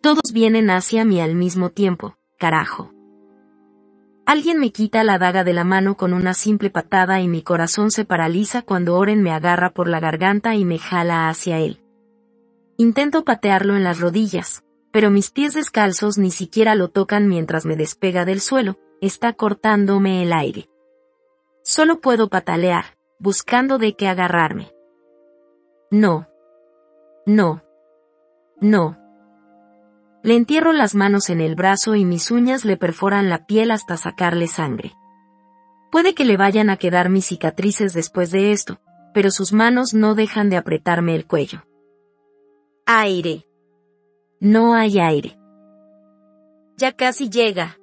todos vienen hacia mí al mismo tiempo, carajo. Alguien me quita la daga de la mano con una simple patada y mi corazón se paraliza cuando Oren me agarra por la garganta y me jala hacia él. Intento patearlo en las rodillas, pero mis pies descalzos ni siquiera lo tocan mientras me despega del suelo, está cortándome el aire. Solo puedo patalear, buscando de qué agarrarme. No. No. No. Le entierro las manos en el brazo y mis uñas le perforan la piel hasta sacarle sangre. Puede que le vayan a quedar mis cicatrices después de esto, pero sus manos no dejan de apretarme el cuello. Aire. No hay aire. Ya casi llega.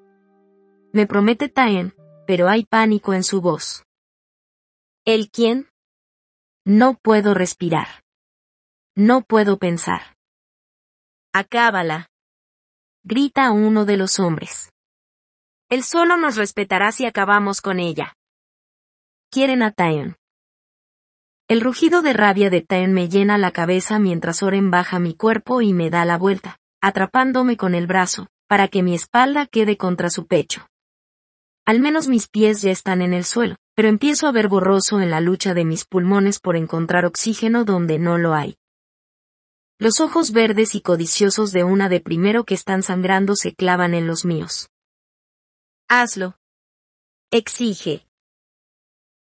Me promete Taen, pero hay pánico en su voz. ¿El quién? No puedo respirar. No puedo pensar. Acábala grita uno de los hombres. El solo nos respetará si acabamos con ella. Quieren a Tyon. El rugido de rabia de Tyon me llena la cabeza mientras Oren baja mi cuerpo y me da la vuelta, atrapándome con el brazo, para que mi espalda quede contra su pecho. Al menos mis pies ya están en el suelo, pero empiezo a ver borroso en la lucha de mis pulmones por encontrar oxígeno donde no lo hay. Los ojos verdes y codiciosos de una de primero que están sangrando se clavan en los míos. Hazlo. Exige.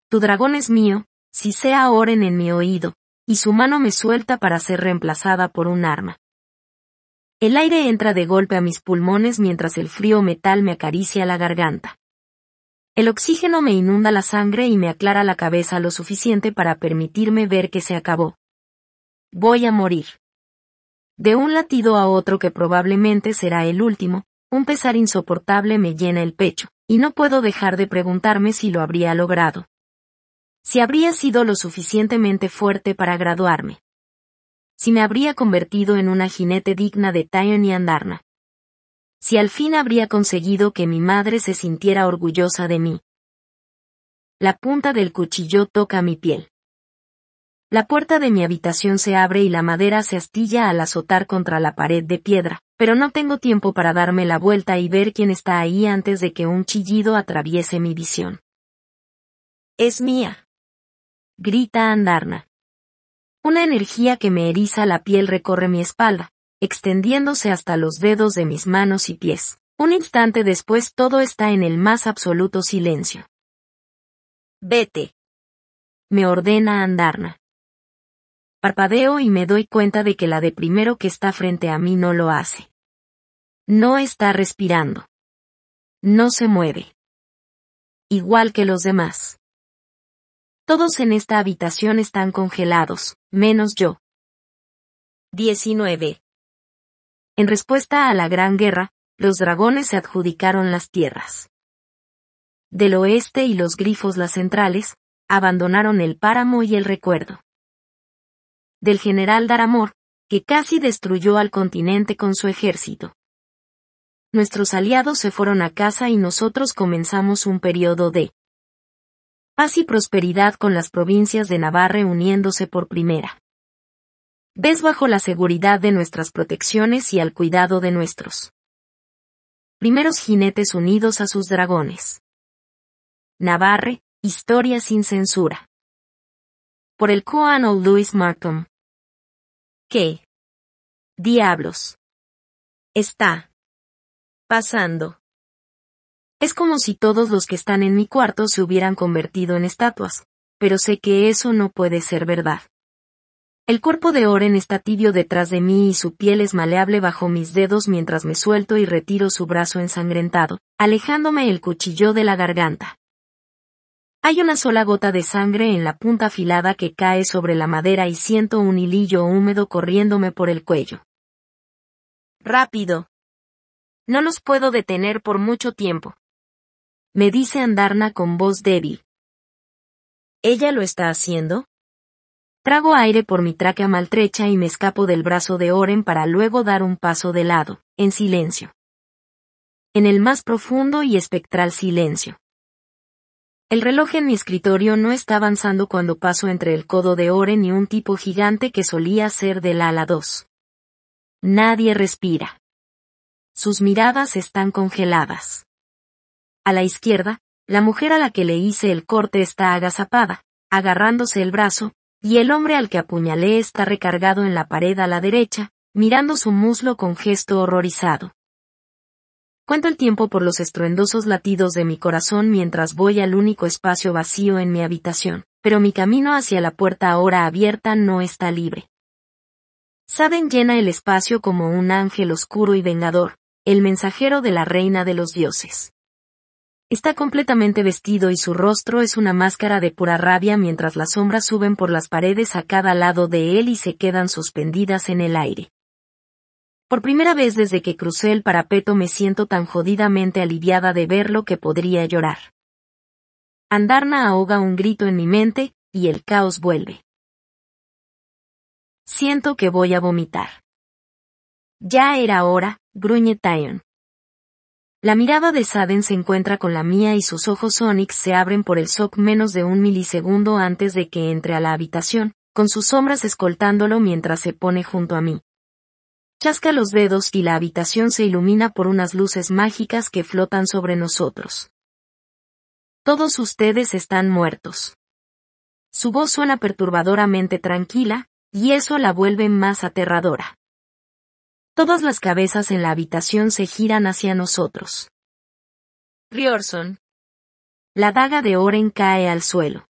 Tu dragón es mío, si sea oren en mi oído, y su mano me suelta para ser reemplazada por un arma. El aire entra de golpe a mis pulmones mientras el frío metal me acaricia la garganta. El oxígeno me inunda la sangre y me aclara la cabeza lo suficiente para permitirme ver que se acabó. Voy a morir. De un latido a otro que probablemente será el último, un pesar insoportable me llena el pecho, y no puedo dejar de preguntarme si lo habría logrado. Si habría sido lo suficientemente fuerte para graduarme. Si me habría convertido en una jinete digna de Tyone y Andarna. Si al fin habría conseguido que mi madre se sintiera orgullosa de mí. La punta del cuchillo toca mi piel. La puerta de mi habitación se abre y la madera se astilla al azotar contra la pared de piedra, pero no tengo tiempo para darme la vuelta y ver quién está ahí antes de que un chillido atraviese mi visión. Es mía. Grita Andarna. Una energía que me eriza la piel recorre mi espalda, extendiéndose hasta los dedos de mis manos y pies. Un instante después todo está en el más absoluto silencio. Vete. Me ordena Andarna. Parpadeo y me doy cuenta de que la de primero que está frente a mí no lo hace. No está respirando. No se mueve. Igual que los demás. Todos en esta habitación están congelados, menos yo. 19. En respuesta a la Gran Guerra, los dragones se adjudicaron las tierras. Del oeste y los grifos las centrales, abandonaron el páramo y el recuerdo del general Daramor, que casi destruyó al continente con su ejército. Nuestros aliados se fueron a casa y nosotros comenzamos un periodo de paz y prosperidad con las provincias de Navarre uniéndose por primera vez bajo la seguridad de nuestras protecciones y al cuidado de nuestros primeros jinetes unidos a sus dragones. Navarre, historia sin censura. Por el coano Luis Markham. ¿Qué? Diablos. Está. Pasando. Es como si todos los que están en mi cuarto se hubieran convertido en estatuas, pero sé que eso no puede ser verdad. El cuerpo de Oren está tibio detrás de mí y su piel es maleable bajo mis dedos mientras me suelto y retiro su brazo ensangrentado, alejándome el cuchillo de la garganta. Hay una sola gota de sangre en la punta afilada que cae sobre la madera y siento un hilillo húmedo corriéndome por el cuello. Rápido. No los puedo detener por mucho tiempo. Me dice Andarna con voz débil. ¿Ella lo está haciendo? Trago aire por mi traca maltrecha y me escapo del brazo de Oren para luego dar un paso de lado, en silencio. En el más profundo y espectral silencio. El reloj en mi escritorio no está avanzando cuando paso entre el codo de Oren y un tipo gigante que solía ser del ala 2. Nadie respira. Sus miradas están congeladas. A la izquierda, la mujer a la que le hice el corte está agazapada, agarrándose el brazo, y el hombre al que apuñalé está recargado en la pared a la derecha, mirando su muslo con gesto horrorizado. Cuento el tiempo por los estruendosos latidos de mi corazón mientras voy al único espacio vacío en mi habitación, pero mi camino hacia la puerta ahora abierta no está libre. Saben llena el espacio como un ángel oscuro y vengador, el mensajero de la reina de los dioses. Está completamente vestido y su rostro es una máscara de pura rabia mientras las sombras suben por las paredes a cada lado de él y se quedan suspendidas en el aire. Por primera vez desde que crucé el parapeto me siento tan jodidamente aliviada de verlo que podría llorar. Andarna ahoga un grito en mi mente, y el caos vuelve. Siento que voy a vomitar. Ya era hora, gruñe Tyon. La mirada de Saden se encuentra con la mía y sus ojos Sonic se abren por el SOC menos de un milisegundo antes de que entre a la habitación, con sus sombras escoltándolo mientras se pone junto a mí. Chasca los dedos y la habitación se ilumina por unas luces mágicas que flotan sobre nosotros. Todos ustedes están muertos. Su voz suena perturbadoramente tranquila, y eso la vuelve más aterradora. Todas las cabezas en la habitación se giran hacia nosotros. Riorson. La daga de Oren cae al suelo.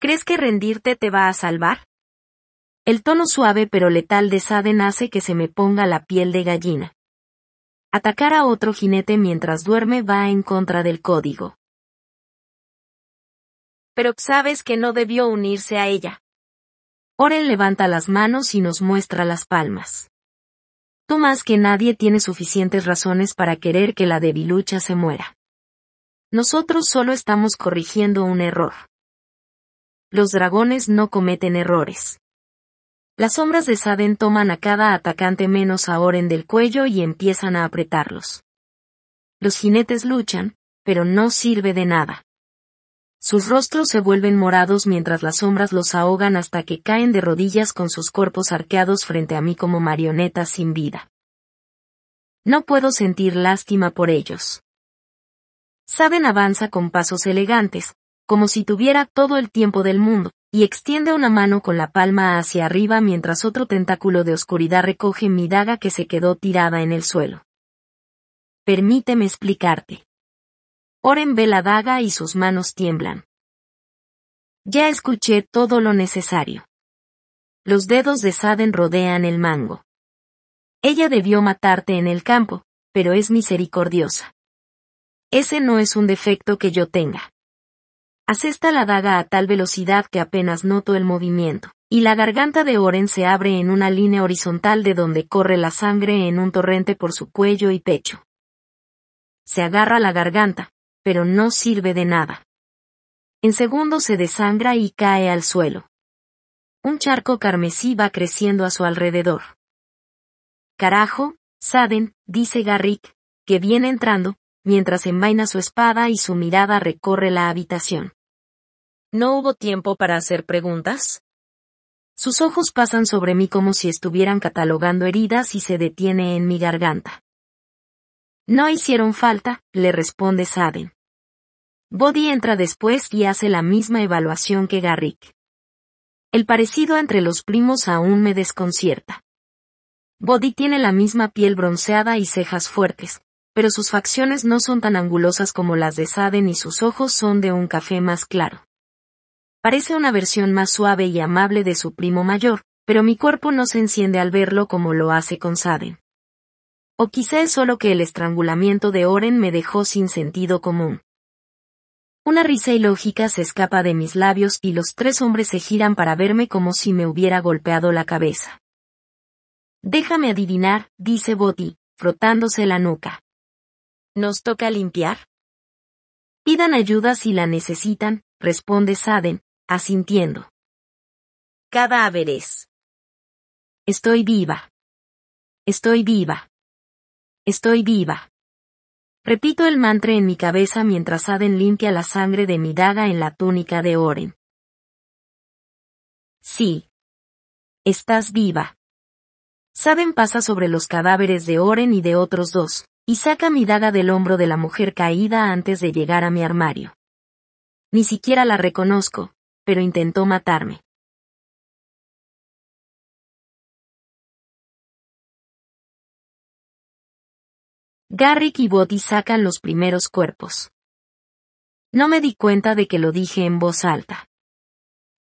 ¿Crees que rendirte te va a salvar? El tono suave pero letal de Saden hace que se me ponga la piel de gallina. Atacar a otro jinete mientras duerme va en contra del código. Pero sabes que no debió unirse a ella. Oren levanta las manos y nos muestra las palmas. Tú más que nadie tiene suficientes razones para querer que la debilucha se muera. Nosotros solo estamos corrigiendo un error. Los dragones no cometen errores. Las sombras de Saden toman a cada atacante menos a Oren del cuello y empiezan a apretarlos. Los jinetes luchan, pero no sirve de nada. Sus rostros se vuelven morados mientras las sombras los ahogan hasta que caen de rodillas con sus cuerpos arqueados frente a mí como marionetas sin vida. No puedo sentir lástima por ellos. Saden avanza con pasos elegantes, como si tuviera todo el tiempo del mundo, y extiende una mano con la palma hacia arriba mientras otro tentáculo de oscuridad recoge mi daga que se quedó tirada en el suelo. Permíteme explicarte. Oren ve la daga y sus manos tiemblan. Ya escuché todo lo necesario. Los dedos de Saden rodean el mango. Ella debió matarte en el campo, pero es misericordiosa. Ese no es un defecto que yo tenga. Asesta la daga a tal velocidad que apenas noto el movimiento, y la garganta de Oren se abre en una línea horizontal de donde corre la sangre en un torrente por su cuello y pecho. Se agarra la garganta, pero no sirve de nada. En segundo se desangra y cae al suelo. Un charco carmesí va creciendo a su alrededor. Carajo, Saden, dice Garrick, que viene entrando, mientras envaina su espada y su mirada recorre la habitación. ¿No hubo tiempo para hacer preguntas? Sus ojos pasan sobre mí como si estuvieran catalogando heridas y se detiene en mi garganta. No hicieron falta, le responde Saden. Body entra después y hace la misma evaluación que Garrick. El parecido entre los primos aún me desconcierta. Body tiene la misma piel bronceada y cejas fuertes, pero sus facciones no son tan angulosas como las de Saden y sus ojos son de un café más claro. Parece una versión más suave y amable de su primo mayor, pero mi cuerpo no se enciende al verlo como lo hace con Saden. O quizá es solo que el estrangulamiento de Oren me dejó sin sentido común. Una risa ilógica se escapa de mis labios y los tres hombres se giran para verme como si me hubiera golpeado la cabeza. Déjame adivinar, dice Boti, frotándose la nuca. ¿Nos toca limpiar? Pidan ayuda si la necesitan, responde Saden, Asintiendo. Cadáveres. Estoy viva. Estoy viva. Estoy viva. Repito el mantra en mi cabeza mientras Aden limpia la sangre de mi daga en la túnica de Oren. Sí. Estás viva. Saden pasa sobre los cadáveres de Oren y de otros dos, y saca mi daga del hombro de la mujer caída antes de llegar a mi armario. Ni siquiera la reconozco, pero intentó matarme. Garrick y Boti sacan los primeros cuerpos. No me di cuenta de que lo dije en voz alta.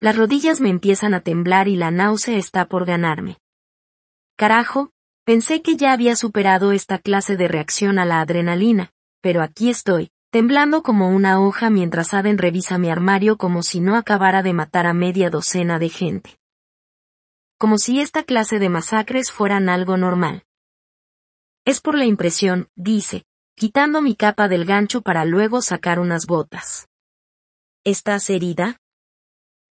Las rodillas me empiezan a temblar y la náusea está por ganarme. Carajo, pensé que ya había superado esta clase de reacción a la adrenalina, pero aquí estoy, temblando como una hoja mientras Aden revisa mi armario como si no acabara de matar a media docena de gente. Como si esta clase de masacres fueran algo normal. Es por la impresión, dice, quitando mi capa del gancho para luego sacar unas botas. ¿Estás herida?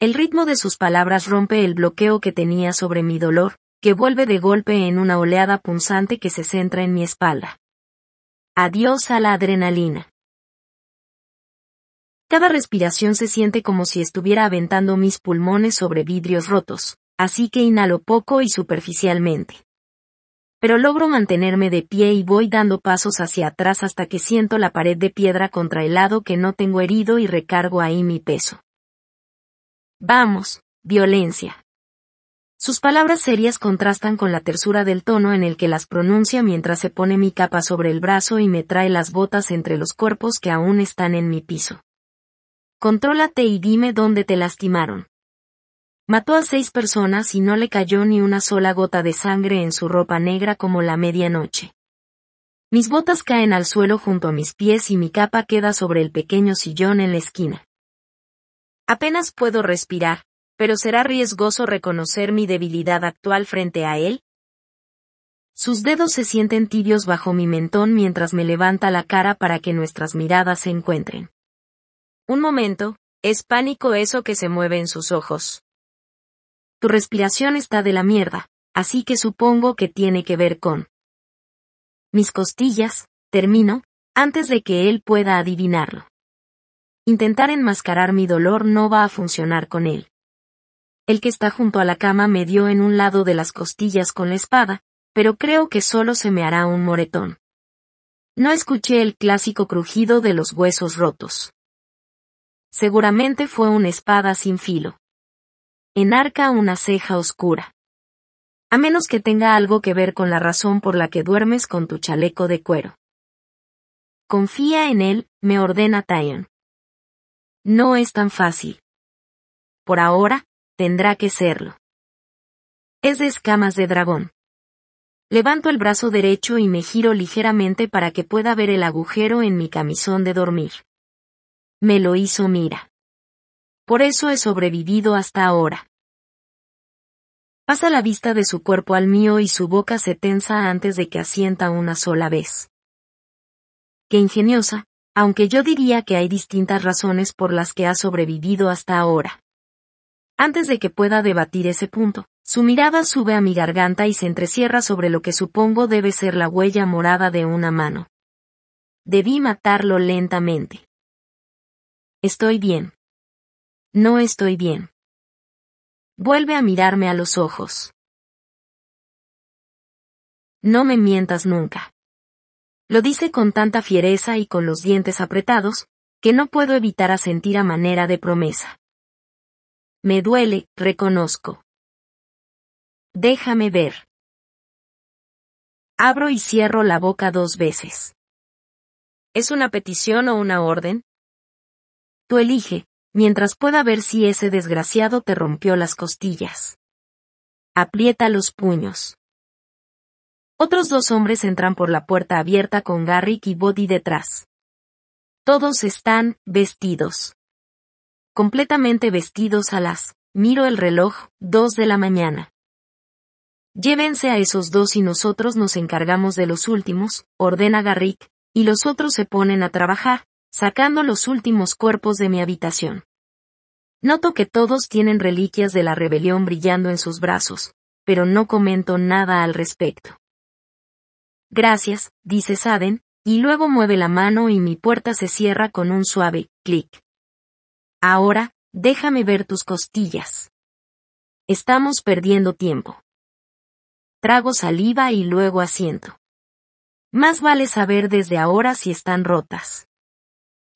El ritmo de sus palabras rompe el bloqueo que tenía sobre mi dolor, que vuelve de golpe en una oleada punzante que se centra en mi espalda. Adiós a la adrenalina. Cada respiración se siente como si estuviera aventando mis pulmones sobre vidrios rotos, así que inhalo poco y superficialmente. Pero logro mantenerme de pie y voy dando pasos hacia atrás hasta que siento la pared de piedra contra el lado que no tengo herido y recargo ahí mi peso. Vamos, violencia. Sus palabras serias contrastan con la tersura del tono en el que las pronuncia mientras se pone mi capa sobre el brazo y me trae las botas entre los cuerpos que aún están en mi piso. Contrólate y dime dónde te lastimaron. Mató a seis personas y no le cayó ni una sola gota de sangre en su ropa negra como la medianoche. Mis botas caen al suelo junto a mis pies y mi capa queda sobre el pequeño sillón en la esquina. Apenas puedo respirar, pero será riesgoso reconocer mi debilidad actual frente a él. Sus dedos se sienten tibios bajo mi mentón mientras me levanta la cara para que nuestras miradas se encuentren. Un momento, es pánico eso que se mueve en sus ojos. Tu respiración está de la mierda, así que supongo que tiene que ver con mis costillas, termino, antes de que él pueda adivinarlo. Intentar enmascarar mi dolor no va a funcionar con él. El que está junto a la cama me dio en un lado de las costillas con la espada, pero creo que solo se me hará un moretón. No escuché el clásico crujido de los huesos rotos. Seguramente fue una espada sin filo. Enarca una ceja oscura. A menos que tenga algo que ver con la razón por la que duermes con tu chaleco de cuero. Confía en él, me ordena Tyon. No es tan fácil. Por ahora, tendrá que serlo. Es de escamas de dragón. Levanto el brazo derecho y me giro ligeramente para que pueda ver el agujero en mi camisón de dormir me lo hizo Mira. Por eso he sobrevivido hasta ahora. Pasa la vista de su cuerpo al mío y su boca se tensa antes de que asienta una sola vez. Qué ingeniosa, aunque yo diría que hay distintas razones por las que ha sobrevivido hasta ahora. Antes de que pueda debatir ese punto, su mirada sube a mi garganta y se entrecierra sobre lo que supongo debe ser la huella morada de una mano. Debí matarlo lentamente. Estoy bien. No estoy bien. Vuelve a mirarme a los ojos. No me mientas nunca. Lo dice con tanta fiereza y con los dientes apretados, que no puedo evitar a sentir a manera de promesa. Me duele, reconozco. Déjame ver. Abro y cierro la boca dos veces. ¿Es una petición o una orden? elige, mientras pueda ver si ese desgraciado te rompió las costillas. Aprieta los puños. Otros dos hombres entran por la puerta abierta con Garrick y Boddy detrás. Todos están vestidos. Completamente vestidos a las, miro el reloj, dos de la mañana. Llévense a esos dos y nosotros nos encargamos de los últimos, ordena Garrick, y los otros se ponen a trabajar, sacando los últimos cuerpos de mi habitación. Noto que todos tienen reliquias de la rebelión brillando en sus brazos, pero no comento nada al respecto. Gracias, dice Saden, y luego mueve la mano y mi puerta se cierra con un suave clic. Ahora, déjame ver tus costillas. Estamos perdiendo tiempo. Trago saliva y luego asiento. Más vale saber desde ahora si están rotas.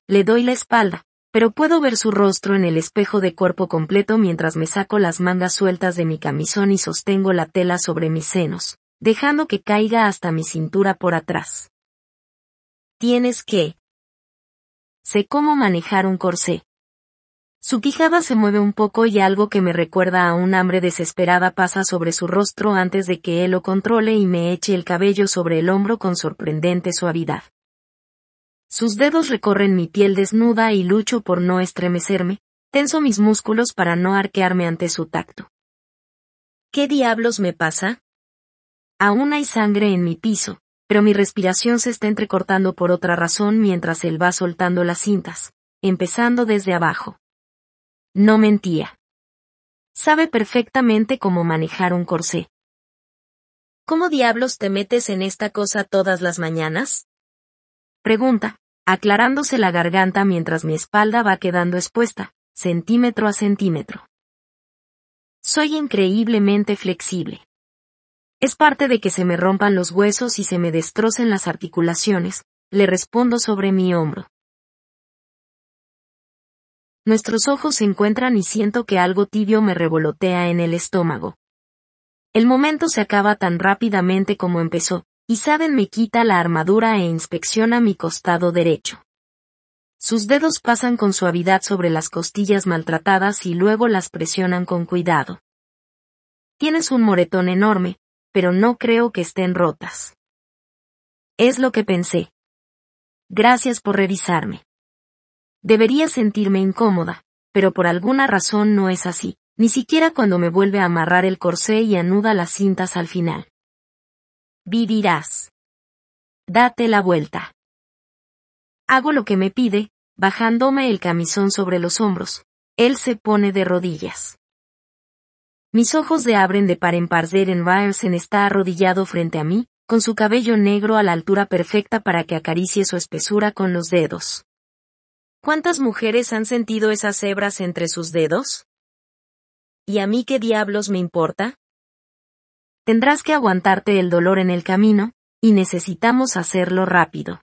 Le doy la espalda, pero puedo ver su rostro en el espejo de cuerpo completo mientras me saco las mangas sueltas de mi camisón y sostengo la tela sobre mis senos, dejando que caiga hasta mi cintura por atrás. Tienes que. Sé cómo manejar un corsé. Su quijada se mueve un poco y algo que me recuerda a un hambre desesperada pasa sobre su rostro antes de que él lo controle y me eche el cabello sobre el hombro con sorprendente suavidad. Sus dedos recorren mi piel desnuda y lucho por no estremecerme, tenso mis músculos para no arquearme ante su tacto. ¿Qué diablos me pasa? Aún hay sangre en mi piso, pero mi respiración se está entrecortando por otra razón mientras él va soltando las cintas, empezando desde abajo. No mentía. Sabe perfectamente cómo manejar un corsé. ¿Cómo diablos te metes en esta cosa todas las mañanas? Pregunta, aclarándose la garganta mientras mi espalda va quedando expuesta, centímetro a centímetro. Soy increíblemente flexible. Es parte de que se me rompan los huesos y se me destrocen las articulaciones, le respondo sobre mi hombro. Nuestros ojos se encuentran y siento que algo tibio me revolotea en el estómago. El momento se acaba tan rápidamente como empezó, y saben me quita la armadura e inspecciona mi costado derecho. Sus dedos pasan con suavidad sobre las costillas maltratadas y luego las presionan con cuidado. Tienes un moretón enorme, pero no creo que estén rotas. Es lo que pensé. Gracias por revisarme. Debería sentirme incómoda, pero por alguna razón no es así, ni siquiera cuando me vuelve a amarrar el corsé y anuda las cintas al final vivirás. Date la vuelta. Hago lo que me pide, bajándome el camisón sobre los hombros. Él se pone de rodillas. Mis ojos se abren de par en par. Ryerson está arrodillado frente a mí, con su cabello negro a la altura perfecta para que acaricie su espesura con los dedos. ¿Cuántas mujeres han sentido esas hebras entre sus dedos? ¿Y a mí qué diablos me importa? Tendrás que aguantarte el dolor en el camino, y necesitamos hacerlo rápido.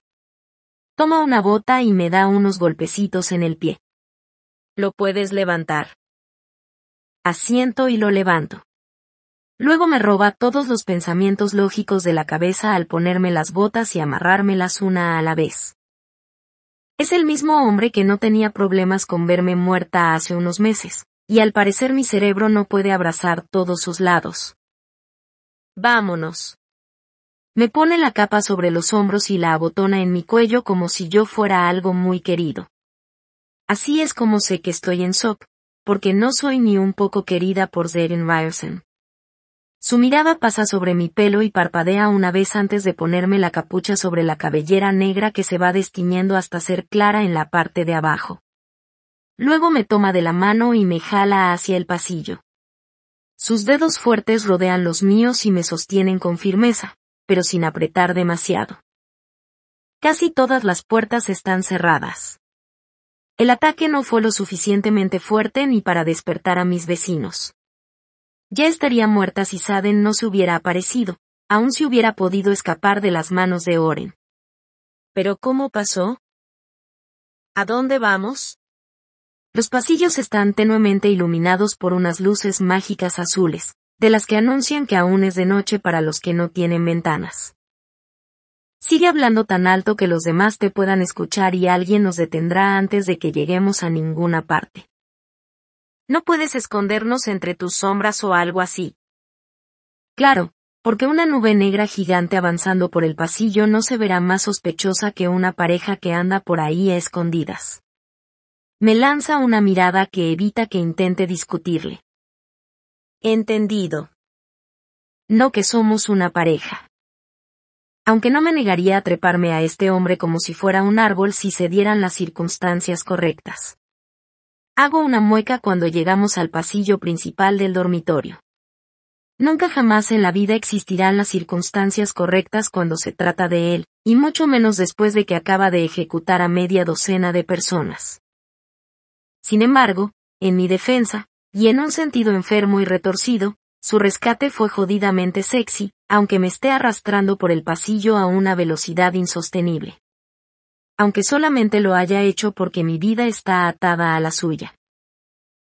Toma una bota y me da unos golpecitos en el pie. Lo puedes levantar. Asiento y lo levanto. Luego me roba todos los pensamientos lógicos de la cabeza al ponerme las botas y amarrármelas una a la vez. Es el mismo hombre que no tenía problemas con verme muerta hace unos meses, y al parecer mi cerebro no puede abrazar todos sus lados. Vámonos. Me pone la capa sobre los hombros y la abotona en mi cuello como si yo fuera algo muy querido. Así es como sé que estoy en SOC, porque no soy ni un poco querida por Zeren Ryerson. Su mirada pasa sobre mi pelo y parpadea una vez antes de ponerme la capucha sobre la cabellera negra que se va destiñendo hasta ser clara en la parte de abajo. Luego me toma de la mano y me jala hacia el pasillo. Sus dedos fuertes rodean los míos y me sostienen con firmeza, pero sin apretar demasiado. Casi todas las puertas están cerradas. El ataque no fue lo suficientemente fuerte ni para despertar a mis vecinos. Ya estaría muerta si Saden no se hubiera aparecido, aun si hubiera podido escapar de las manos de Oren. ¿Pero cómo pasó? ¿A dónde vamos? Los pasillos están tenuemente iluminados por unas luces mágicas azules, de las que anuncian que aún es de noche para los que no tienen ventanas. Sigue hablando tan alto que los demás te puedan escuchar y alguien nos detendrá antes de que lleguemos a ninguna parte. No puedes escondernos entre tus sombras o algo así. Claro, porque una nube negra gigante avanzando por el pasillo no se verá más sospechosa que una pareja que anda por ahí escondidas. Me lanza una mirada que evita que intente discutirle. Entendido. No que somos una pareja. Aunque no me negaría a treparme a este hombre como si fuera un árbol si se dieran las circunstancias correctas. Hago una mueca cuando llegamos al pasillo principal del dormitorio. Nunca jamás en la vida existirán las circunstancias correctas cuando se trata de él, y mucho menos después de que acaba de ejecutar a media docena de personas. Sin embargo, en mi defensa, y en un sentido enfermo y retorcido, su rescate fue jodidamente sexy, aunque me esté arrastrando por el pasillo a una velocidad insostenible. Aunque solamente lo haya hecho porque mi vida está atada a la suya.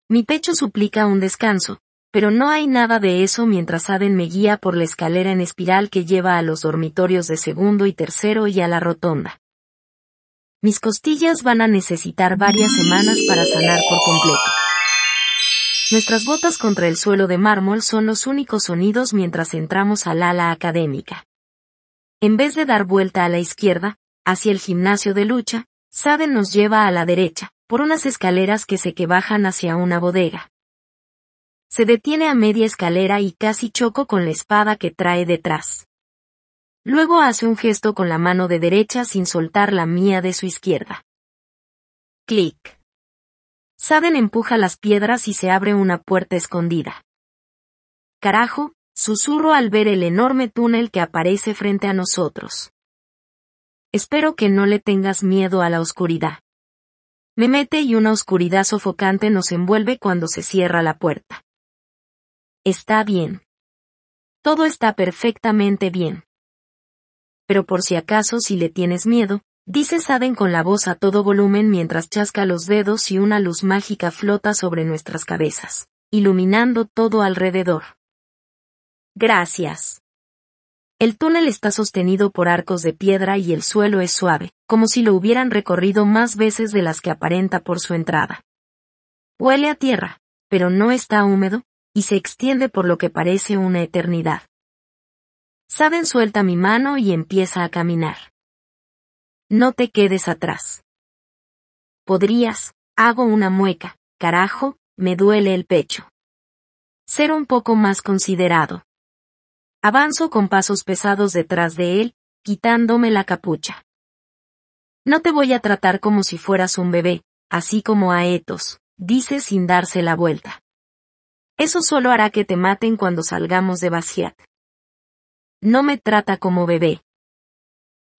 Mi pecho suplica un descanso, pero no hay nada de eso mientras Aden me guía por la escalera en espiral que lleva a los dormitorios de segundo y tercero y a la rotonda. Mis costillas van a necesitar varias semanas para sanar por completo. Nuestras botas contra el suelo de mármol son los únicos sonidos mientras entramos al ala académica. En vez de dar vuelta a la izquierda, hacia el gimnasio de lucha, Sade nos lleva a la derecha, por unas escaleras que se que bajan hacia una bodega. Se detiene a media escalera y casi choco con la espada que trae detrás. Luego hace un gesto con la mano de derecha sin soltar la mía de su izquierda. Clic. Saden empuja las piedras y se abre una puerta escondida. Carajo, susurro al ver el enorme túnel que aparece frente a nosotros. Espero que no le tengas miedo a la oscuridad. Me mete y una oscuridad sofocante nos envuelve cuando se cierra la puerta. Está bien. Todo está perfectamente bien pero por si acaso si le tienes miedo, dice Saden con la voz a todo volumen mientras chasca los dedos y una luz mágica flota sobre nuestras cabezas, iluminando todo alrededor. Gracias. El túnel está sostenido por arcos de piedra y el suelo es suave, como si lo hubieran recorrido más veces de las que aparenta por su entrada. Huele a tierra, pero no está húmedo, y se extiende por lo que parece una eternidad. Saben suelta mi mano y empieza a caminar. No te quedes atrás. Podrías, hago una mueca, carajo, me duele el pecho. Ser un poco más considerado. Avanzo con pasos pesados detrás de él, quitándome la capucha. No te voy a tratar como si fueras un bebé, así como a Etos, dice sin darse la vuelta. Eso solo hará que te maten cuando salgamos de Basiat. No me trata como bebé.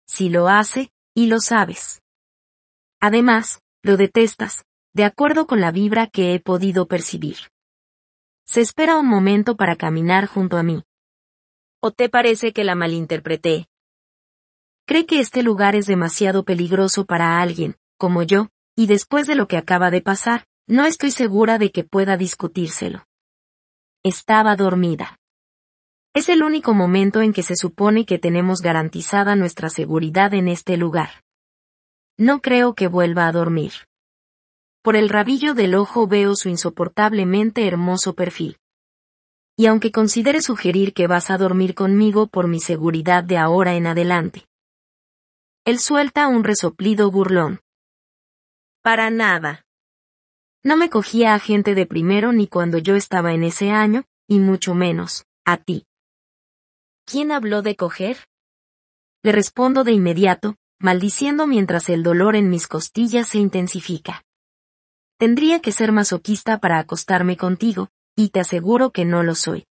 Si lo hace, y lo sabes. Además, lo detestas, de acuerdo con la vibra que he podido percibir. Se espera un momento para caminar junto a mí. ¿O te parece que la malinterpreté? Cree que este lugar es demasiado peligroso para alguien, como yo, y después de lo que acaba de pasar, no estoy segura de que pueda discutírselo. Estaba dormida. Es el único momento en que se supone que tenemos garantizada nuestra seguridad en este lugar. No creo que vuelva a dormir. Por el rabillo del ojo veo su insoportablemente hermoso perfil. Y aunque considere sugerir que vas a dormir conmigo por mi seguridad de ahora en adelante. Él suelta un resoplido burlón. Para nada. No me cogía a gente de primero ni cuando yo estaba en ese año, y mucho menos, a ti. ¿Quién habló de coger? Le respondo de inmediato, maldiciendo mientras el dolor en mis costillas se intensifica. Tendría que ser masoquista para acostarme contigo, y te aseguro que no lo soy.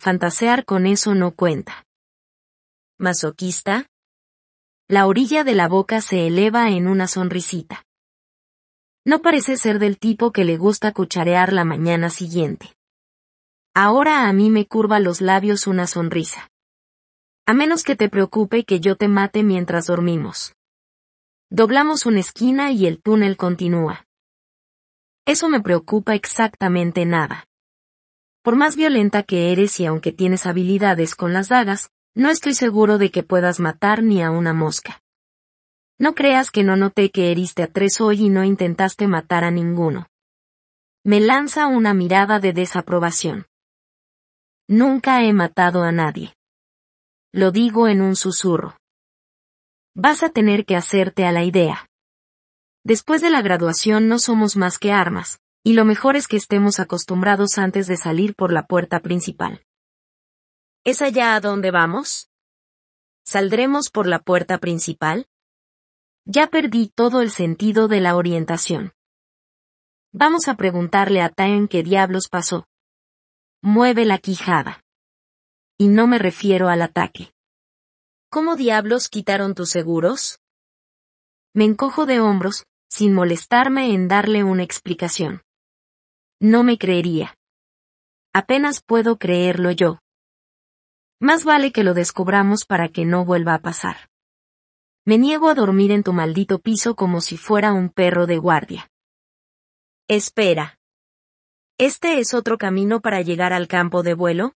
Fantasear con eso no cuenta. ¿Masoquista? La orilla de la boca se eleva en una sonrisita. No parece ser del tipo que le gusta cucharear la mañana siguiente. Ahora a mí me curva los labios una sonrisa. A menos que te preocupe que yo te mate mientras dormimos. Doblamos una esquina y el túnel continúa. Eso me preocupa exactamente nada. Por más violenta que eres y aunque tienes habilidades con las dagas, no estoy seguro de que puedas matar ni a una mosca. No creas que no noté que heriste a tres hoy y no intentaste matar a ninguno. Me lanza una mirada de desaprobación. Nunca he matado a nadie. Lo digo en un susurro. Vas a tener que hacerte a la idea. Después de la graduación no somos más que armas, y lo mejor es que estemos acostumbrados antes de salir por la puerta principal. ¿Es allá a dónde vamos? ¿Saldremos por la puerta principal? Ya perdí todo el sentido de la orientación. Vamos a preguntarle a Time qué diablos pasó. Mueve la quijada. Y no me refiero al ataque. ¿Cómo diablos quitaron tus seguros? Me encojo de hombros, sin molestarme en darle una explicación. No me creería. Apenas puedo creerlo yo. Más vale que lo descubramos para que no vuelva a pasar. Me niego a dormir en tu maldito piso como si fuera un perro de guardia. Espera. ¿Este es otro camino para llegar al campo de vuelo?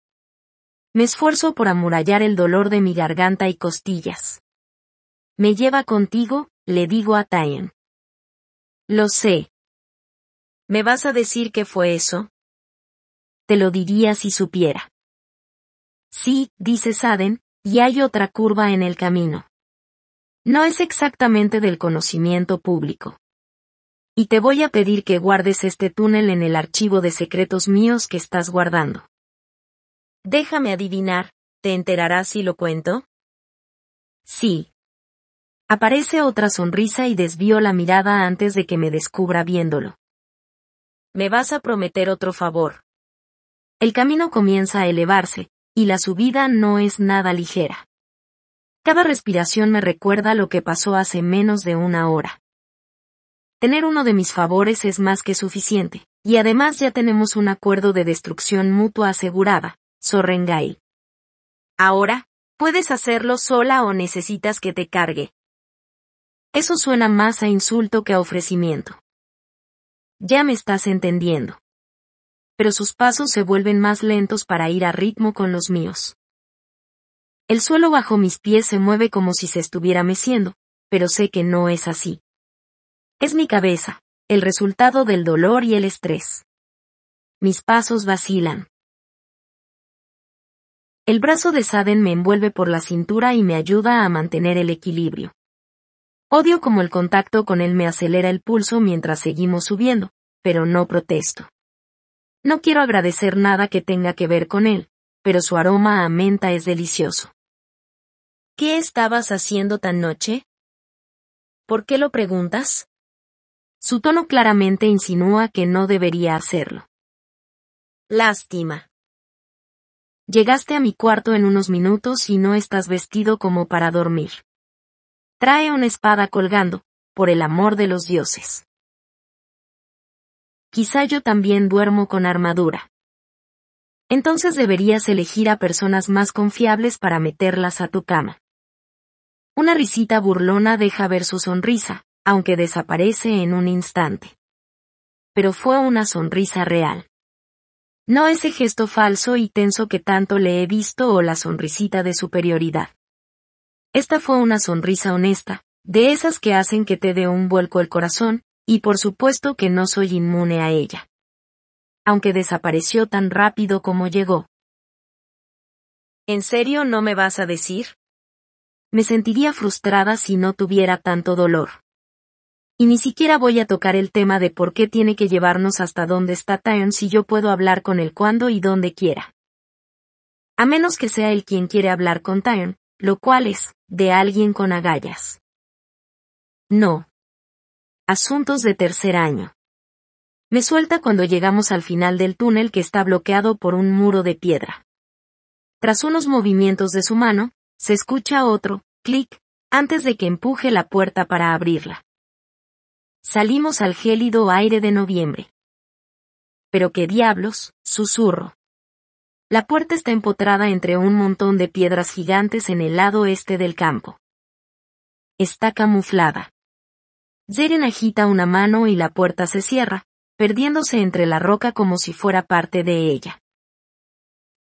Me esfuerzo por amurallar el dolor de mi garganta y costillas. Me lleva contigo, le digo a Tyen. Lo sé. ¿Me vas a decir qué fue eso? Te lo diría si supiera. Sí, dice Saden, y hay otra curva en el camino. No es exactamente del conocimiento público. Y te voy a pedir que guardes este túnel en el archivo de secretos míos que estás guardando. Déjame adivinar, ¿te enterarás si lo cuento? Sí. Aparece otra sonrisa y desvío la mirada antes de que me descubra viéndolo. Me vas a prometer otro favor. El camino comienza a elevarse, y la subida no es nada ligera. Cada respiración me recuerda lo que pasó hace menos de una hora. Tener uno de mis favores es más que suficiente, y además ya tenemos un acuerdo de destrucción mutua asegurada, Sorrengai. Ahora, puedes hacerlo sola o necesitas que te cargue. Eso suena más a insulto que a ofrecimiento. Ya me estás entendiendo. Pero sus pasos se vuelven más lentos para ir a ritmo con los míos. El suelo bajo mis pies se mueve como si se estuviera meciendo, pero sé que no es así. Es mi cabeza, el resultado del dolor y el estrés. Mis pasos vacilan. El brazo de Saden me envuelve por la cintura y me ayuda a mantener el equilibrio. Odio como el contacto con él me acelera el pulso mientras seguimos subiendo, pero no protesto. No quiero agradecer nada que tenga que ver con él, pero su aroma a menta es delicioso. ¿Qué estabas haciendo tan noche? ¿Por qué lo preguntas? Su tono claramente insinúa que no debería hacerlo. Lástima. Llegaste a mi cuarto en unos minutos y no estás vestido como para dormir. Trae una espada colgando, por el amor de los dioses. Quizá yo también duermo con armadura. Entonces deberías elegir a personas más confiables para meterlas a tu cama. Una risita burlona deja ver su sonrisa, aunque desaparece en un instante. Pero fue una sonrisa real. No ese gesto falso y tenso que tanto le he visto o la sonrisita de superioridad. Esta fue una sonrisa honesta, de esas que hacen que te dé un vuelco el corazón, y por supuesto que no soy inmune a ella. Aunque desapareció tan rápido como llegó. ¿En serio no me vas a decir? Me sentiría frustrada si no tuviera tanto dolor. Y ni siquiera voy a tocar el tema de por qué tiene que llevarnos hasta dónde está Tyrion si yo puedo hablar con él cuando y donde quiera. A menos que sea él quien quiere hablar con Tyrion, lo cual es, de alguien con agallas. No. Asuntos de tercer año. Me suelta cuando llegamos al final del túnel que está bloqueado por un muro de piedra. Tras unos movimientos de su mano, se escucha otro, clic, antes de que empuje la puerta para abrirla. Salimos al gélido aire de noviembre. Pero qué diablos, susurro. La puerta está empotrada entre un montón de piedras gigantes en el lado este del campo. Está camuflada. Zeren agita una mano y la puerta se cierra, perdiéndose entre la roca como si fuera parte de ella.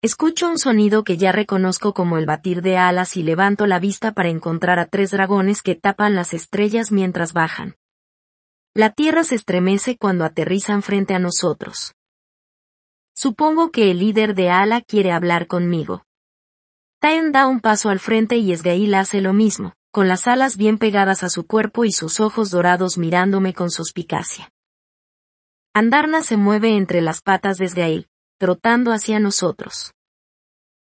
Escucho un sonido que ya reconozco como el batir de alas y levanto la vista para encontrar a tres dragones que tapan las estrellas mientras bajan. La Tierra se estremece cuando aterrizan frente a nosotros. Supongo que el líder de Ala quiere hablar conmigo. Taen da un paso al frente y Esgail hace lo mismo, con las alas bien pegadas a su cuerpo y sus ojos dorados mirándome con suspicacia. Andarna se mueve entre las patas de ahí, trotando hacia nosotros.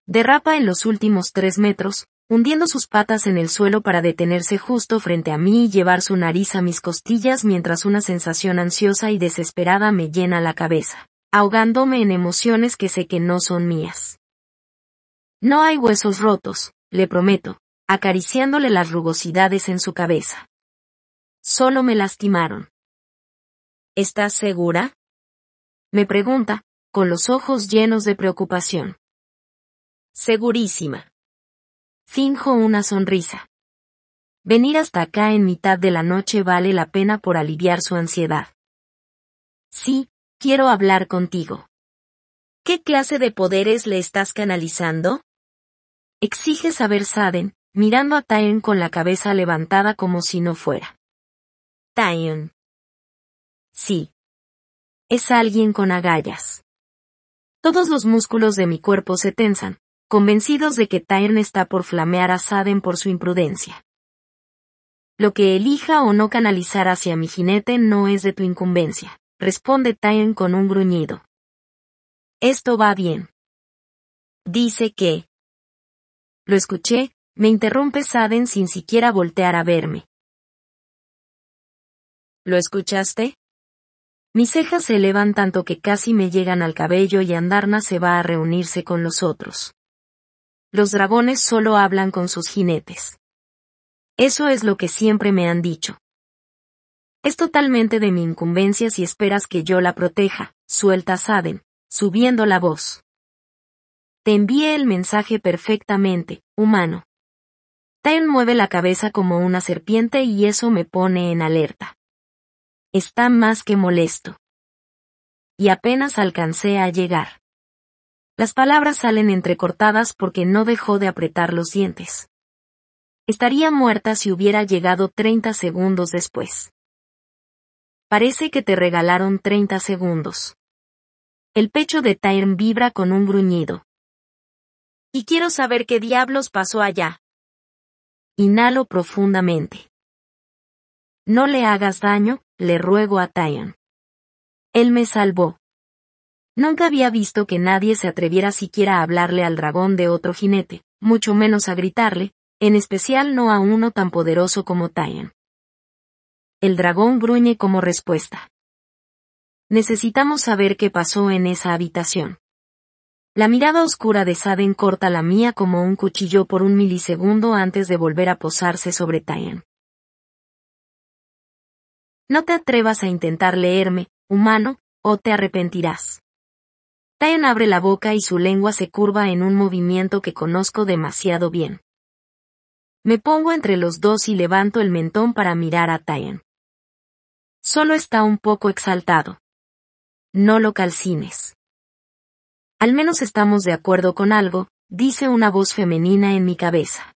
Derrapa en los últimos tres metros, hundiendo sus patas en el suelo para detenerse justo frente a mí y llevar su nariz a mis costillas mientras una sensación ansiosa y desesperada me llena la cabeza, ahogándome en emociones que sé que no son mías. No hay huesos rotos, le prometo, acariciándole las rugosidades en su cabeza. Solo me lastimaron. ¿Estás segura? Me pregunta, con los ojos llenos de preocupación. Segurísima. Finjo una sonrisa. Venir hasta acá en mitad de la noche vale la pena por aliviar su ansiedad. Sí, quiero hablar contigo. ¿Qué clase de poderes le estás canalizando? Exige saber Saden, mirando a Tyon con la cabeza levantada como si no fuera. —Tyon. Sí. Es alguien con agallas. Todos los músculos de mi cuerpo se tensan, convencidos de que Taen está por flamear a Saden por su imprudencia. Lo que elija o no canalizar hacia mi jinete no es de tu incumbencia, responde Taen con un gruñido. Esto va bien. Dice que. Lo escuché, me interrumpe Saden sin siquiera voltear a verme. ¿Lo escuchaste? Mis cejas se elevan tanto que casi me llegan al cabello y Andarna se va a reunirse con los otros los dragones solo hablan con sus jinetes. Eso es lo que siempre me han dicho. Es totalmente de mi incumbencia si esperas que yo la proteja, suelta Saden, subiendo la voz. Te envié el mensaje perfectamente, humano. Tain mueve la cabeza como una serpiente y eso me pone en alerta. Está más que molesto. Y apenas alcancé a llegar. Las palabras salen entrecortadas porque no dejó de apretar los dientes. Estaría muerta si hubiera llegado 30 segundos después. Parece que te regalaron 30 segundos. El pecho de Tyrn vibra con un gruñido. Y quiero saber qué diablos pasó allá. Inhalo profundamente. No le hagas daño, le ruego a Tyrn. Él me salvó. Nunca había visto que nadie se atreviera siquiera a hablarle al dragón de otro jinete, mucho menos a gritarle, en especial no a uno tan poderoso como Tyan. El dragón gruñe como respuesta. Necesitamos saber qué pasó en esa habitación. La mirada oscura de Saden corta la mía como un cuchillo por un milisegundo antes de volver a posarse sobre Tayan. No te atrevas a intentar leerme, humano, o te arrepentirás. Taen abre la boca y su lengua se curva en un movimiento que conozco demasiado bien. Me pongo entre los dos y levanto el mentón para mirar a Taen. Solo está un poco exaltado. No lo calcines. Al menos estamos de acuerdo con algo, dice una voz femenina en mi cabeza.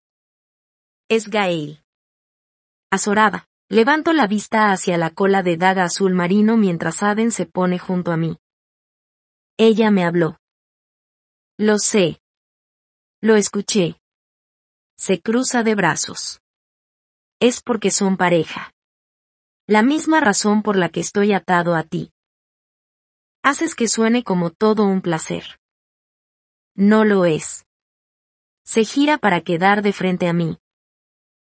Es Gael. Azorada, levanto la vista hacia la cola de daga azul marino mientras Aden se pone junto a mí. Ella me habló. Lo sé. Lo escuché. Se cruza de brazos. Es porque son pareja. La misma razón por la que estoy atado a ti. Haces que suene como todo un placer. No lo es. Se gira para quedar de frente a mí.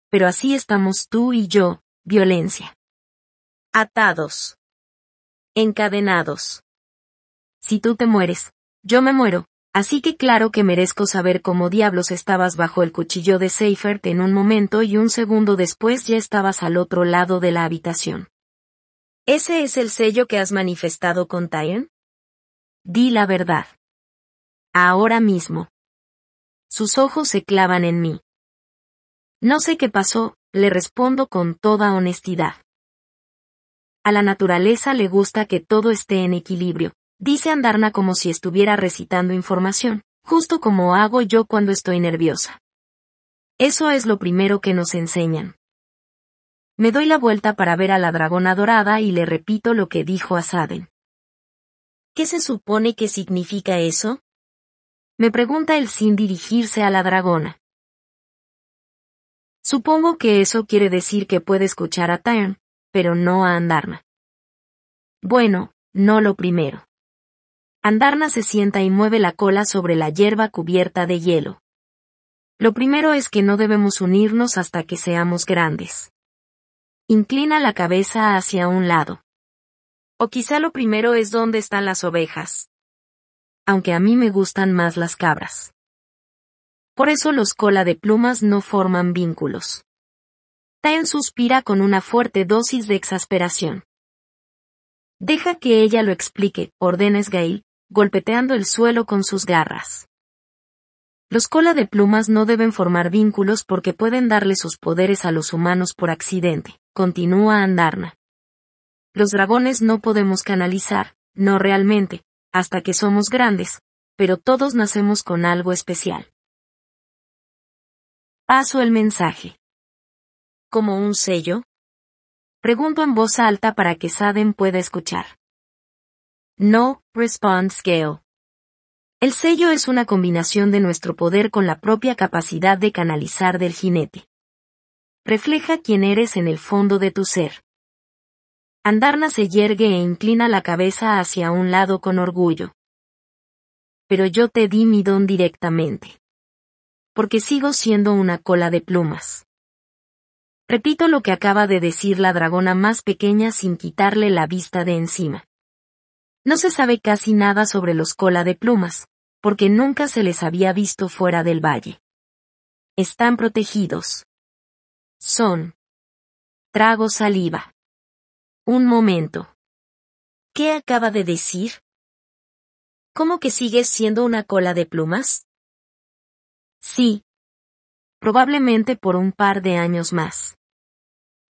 Pero así estamos tú y yo, violencia. Atados. Encadenados. Si tú te mueres, yo me muero, así que claro que merezco saber cómo diablos estabas bajo el cuchillo de Seifert en un momento y un segundo después ya estabas al otro lado de la habitación. ¿Ese es el sello que has manifestado con Tyron? Di la verdad. Ahora mismo. Sus ojos se clavan en mí. No sé qué pasó, le respondo con toda honestidad. A la naturaleza le gusta que todo esté en equilibrio, dice Andarna como si estuviera recitando información, justo como hago yo cuando estoy nerviosa. Eso es lo primero que nos enseñan. Me doy la vuelta para ver a la dragona dorada y le repito lo que dijo a Saden. ¿Qué se supone que significa eso? Me pregunta él sin dirigirse a la dragona. Supongo que eso quiere decir que puede escuchar a Tyron, pero no a Andarna. Bueno, no lo primero. Andarna se sienta y mueve la cola sobre la hierba cubierta de hielo. Lo primero es que no debemos unirnos hasta que seamos grandes. Inclina la cabeza hacia un lado. O quizá lo primero es dónde están las ovejas. Aunque a mí me gustan más las cabras. Por eso los cola de plumas no forman vínculos. Taen suspira con una fuerte dosis de exasperación. Deja que ella lo explique, ordenes Gail, golpeteando el suelo con sus garras. Los cola de plumas no deben formar vínculos porque pueden darle sus poderes a los humanos por accidente, continúa Andarna. Los dragones no podemos canalizar, no realmente, hasta que somos grandes, pero todos nacemos con algo especial. Paso el mensaje. ¿Como un sello? Pregunto en voz alta para que Saden pueda escuchar. No, Respond Scale. El sello es una combinación de nuestro poder con la propia capacidad de canalizar del jinete. Refleja quién eres en el fondo de tu ser. Andarna se yergue e inclina la cabeza hacia un lado con orgullo. Pero yo te di mi don directamente. Porque sigo siendo una cola de plumas. Repito lo que acaba de decir la dragona más pequeña sin quitarle la vista de encima. No se sabe casi nada sobre los cola de plumas, porque nunca se les había visto fuera del valle. Están protegidos. Son. Trago saliva. Un momento. ¿Qué acaba de decir? ¿Cómo que sigues siendo una cola de plumas? Sí. Probablemente por un par de años más.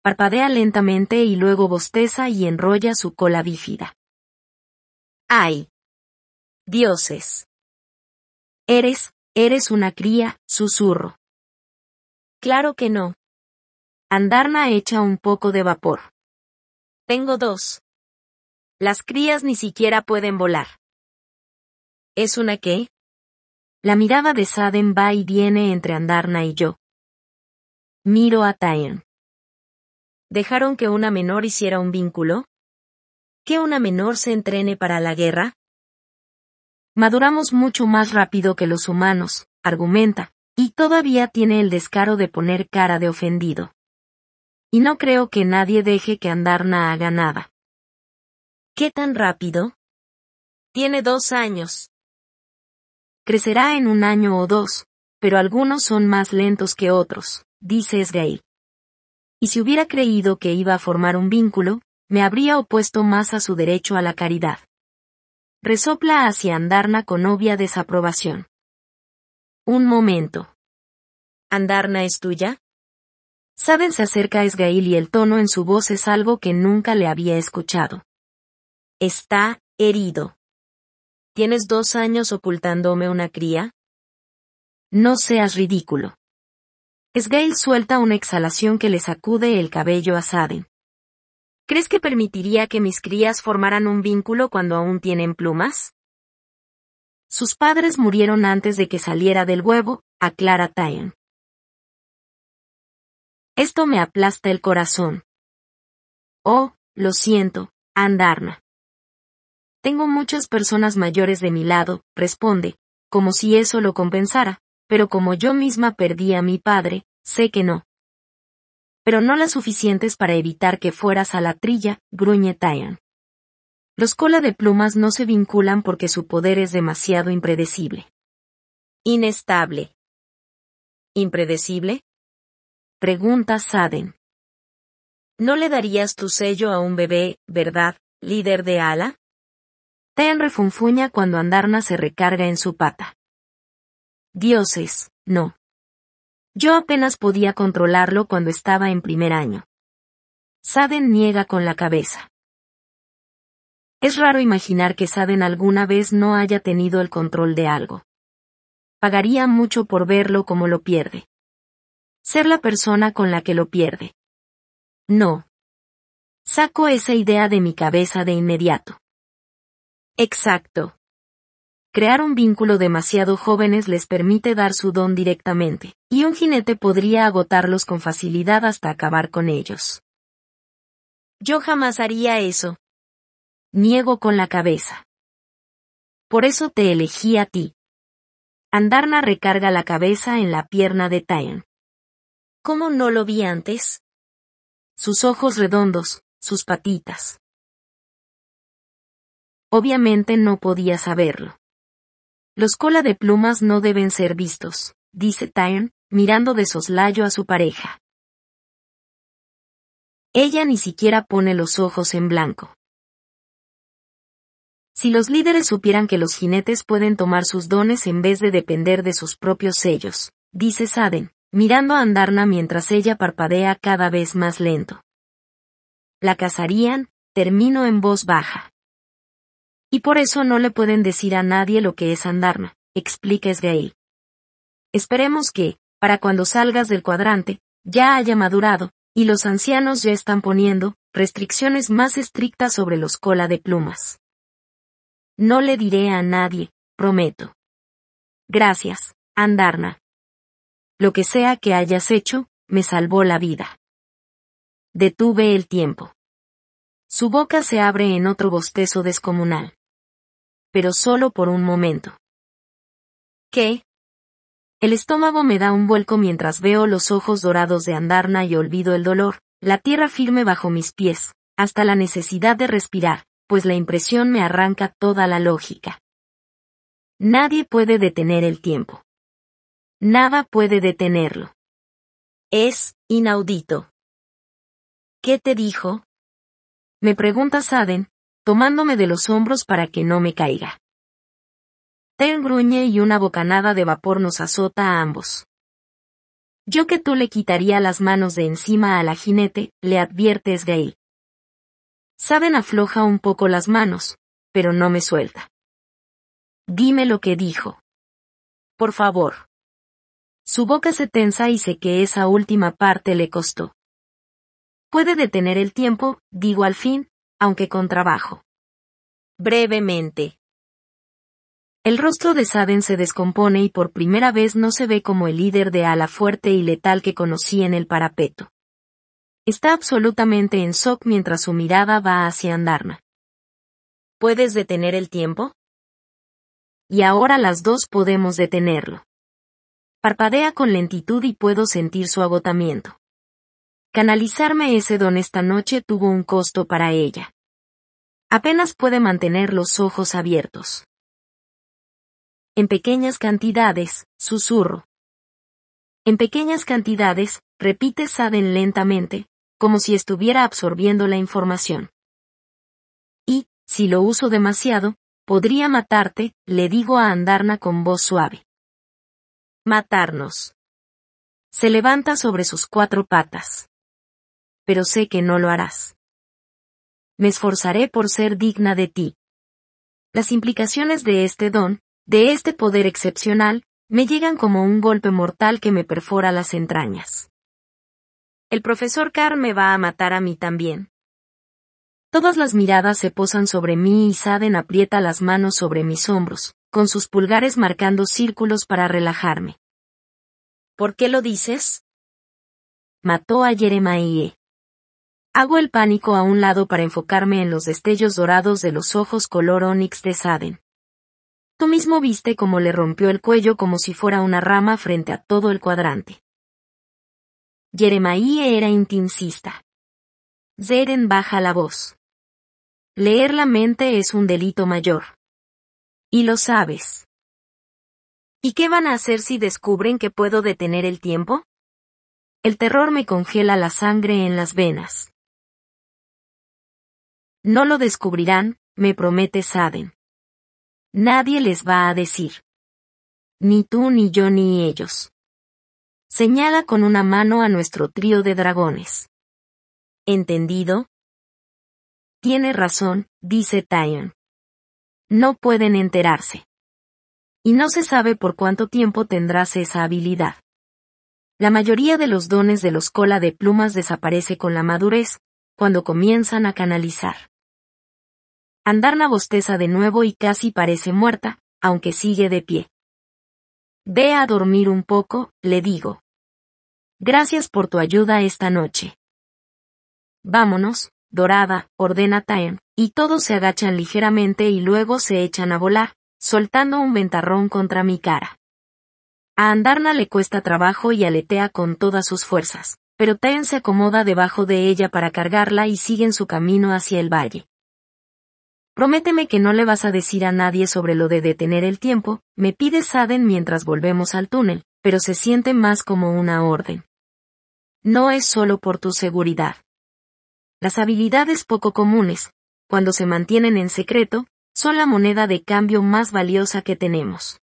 Parpadea lentamente y luego bosteza y enrolla su cola bífida. —¡Ay! Dioses. Eres, eres una cría, susurro. Claro que no. Andarna echa un poco de vapor. Tengo dos. Las crías ni siquiera pueden volar. ¿Es una qué? La mirada de Saden va y viene entre Andarna y yo. Miro a Taen. ¿Dejaron que una menor hiciera un vínculo? que una menor se entrene para la guerra? Maduramos mucho más rápido que los humanos, argumenta, y todavía tiene el descaro de poner cara de ofendido. Y no creo que nadie deje que Andarna haga nada. ¿Qué tan rápido? Tiene dos años. Crecerá en un año o dos, pero algunos son más lentos que otros, dice Esgail. Y si hubiera creído que iba a formar un vínculo, me habría opuesto más a su derecho a la caridad. Resopla hacia Andarna con obvia desaprobación. Un momento. ¿Andarna es tuya? Saden se acerca a Esgail y el tono en su voz es algo que nunca le había escuchado. Está herido. ¿Tienes dos años ocultándome una cría? No seas ridículo. Esgail suelta una exhalación que le sacude el cabello a Saden. ¿Crees que permitiría que mis crías formaran un vínculo cuando aún tienen plumas? Sus padres murieron antes de que saliera del huevo, aclara Tyan. Esto me aplasta el corazón. Oh, lo siento, Andarna. Tengo muchas personas mayores de mi lado, responde, como si eso lo compensara, pero como yo misma perdí a mi padre, sé que no pero no las suficientes para evitar que fueras a la trilla, gruñe Tyan. Los cola de plumas no se vinculan porque su poder es demasiado impredecible. Inestable. ¿Impredecible? Pregunta Saden. ¿No le darías tu sello a un bebé, verdad, líder de ala? Tian refunfuña cuando Andarna se recarga en su pata. Dioses, no. Yo apenas podía controlarlo cuando estaba en primer año. Saden niega con la cabeza. Es raro imaginar que Saden alguna vez no haya tenido el control de algo. Pagaría mucho por verlo como lo pierde. Ser la persona con la que lo pierde. No. Saco esa idea de mi cabeza de inmediato. Exacto crear un vínculo demasiado jóvenes les permite dar su don directamente, y un jinete podría agotarlos con facilidad hasta acabar con ellos. Yo jamás haría eso. Niego con la cabeza. Por eso te elegí a ti. Andarna recarga la cabeza en la pierna de Tain. ¿Cómo no lo vi antes? Sus ojos redondos, sus patitas. Obviamente no podía saberlo. Los cola de plumas no deben ser vistos, dice Tyne, mirando de soslayo a su pareja. Ella ni siquiera pone los ojos en blanco. Si los líderes supieran que los jinetes pueden tomar sus dones en vez de depender de sus propios sellos, dice Saden, mirando a Andarna mientras ella parpadea cada vez más lento. La cazarían, termino en voz baja. Y por eso no le pueden decir a nadie lo que es Andarna, explica Sgail. Esperemos que, para cuando salgas del cuadrante, ya haya madurado, y los ancianos ya están poniendo, restricciones más estrictas sobre los cola de plumas. No le diré a nadie, prometo. Gracias, Andarna. Lo que sea que hayas hecho, me salvó la vida. Detuve el tiempo. Su boca se abre en otro bostezo descomunal pero solo por un momento. ¿Qué? El estómago me da un vuelco mientras veo los ojos dorados de Andarna y olvido el dolor, la tierra firme bajo mis pies, hasta la necesidad de respirar, pues la impresión me arranca toda la lógica. Nadie puede detener el tiempo. Nada puede detenerlo. Es inaudito. ¿Qué te dijo? Me preguntas, Saden, tomándome de los hombros para que no me caiga. Ten gruñe y una bocanada de vapor nos azota a ambos. Yo que tú le quitaría las manos de encima a la jinete, le adviertes Gay. Saben afloja un poco las manos, pero no me suelta. Dime lo que dijo. Por favor. Su boca se tensa y sé que esa última parte le costó. Puede detener el tiempo, digo al fin, aunque con trabajo. Brevemente. El rostro de Saden se descompone y por primera vez no se ve como el líder de ala fuerte y letal que conocí en el parapeto. Está absolutamente en shock mientras su mirada va hacia Andarna. ¿Puedes detener el tiempo? Y ahora las dos podemos detenerlo. Parpadea con lentitud y puedo sentir su agotamiento. Canalizarme ese don esta noche tuvo un costo para ella. Apenas puede mantener los ojos abiertos. En pequeñas cantidades, susurro. En pequeñas cantidades, repite Saden lentamente, como si estuviera absorbiendo la información. Y, si lo uso demasiado, podría matarte, le digo a Andarna con voz suave. Matarnos. Se levanta sobre sus cuatro patas pero sé que no lo harás. Me esforzaré por ser digna de ti. Las implicaciones de este don, de este poder excepcional, me llegan como un golpe mortal que me perfora las entrañas. El profesor Carr me va a matar a mí también. Todas las miradas se posan sobre mí y Saden aprieta las manos sobre mis hombros, con sus pulgares marcando círculos para relajarme. ¿Por qué lo dices? Mató a Jeremiah. Hago el pánico a un lado para enfocarme en los destellos dorados de los ojos color onyx de Saden. Tú mismo viste cómo le rompió el cuello como si fuera una rama frente a todo el cuadrante. Jeremías era intimista. Zeren baja la voz. Leer la mente es un delito mayor. Y lo sabes. ¿Y qué van a hacer si descubren que puedo detener el tiempo? El terror me congela la sangre en las venas. No lo descubrirán, me promete Saden. Nadie les va a decir. Ni tú ni yo ni ellos. Señala con una mano a nuestro trío de dragones. ¿Entendido? Tiene razón, dice Tyon. No pueden enterarse. Y no se sabe por cuánto tiempo tendrás esa habilidad. La mayoría de los dones de los cola de plumas desaparece con la madurez, cuando comienzan a canalizar. Andarna bosteza de nuevo y casi parece muerta, aunque sigue de pie. Ve a dormir un poco, le digo. Gracias por tu ayuda esta noche. Vámonos, Dorada, ordena Taem, y todos se agachan ligeramente y luego se echan a volar, soltando un ventarrón contra mi cara. A Andarna le cuesta trabajo y aletea con todas sus fuerzas, pero Taen se acomoda debajo de ella para cargarla y siguen su camino hacia el valle. Prométeme que no le vas a decir a nadie sobre lo de detener el tiempo, me pide Saden mientras volvemos al túnel, pero se siente más como una orden. No es solo por tu seguridad. Las habilidades poco comunes, cuando se mantienen en secreto, son la moneda de cambio más valiosa que tenemos.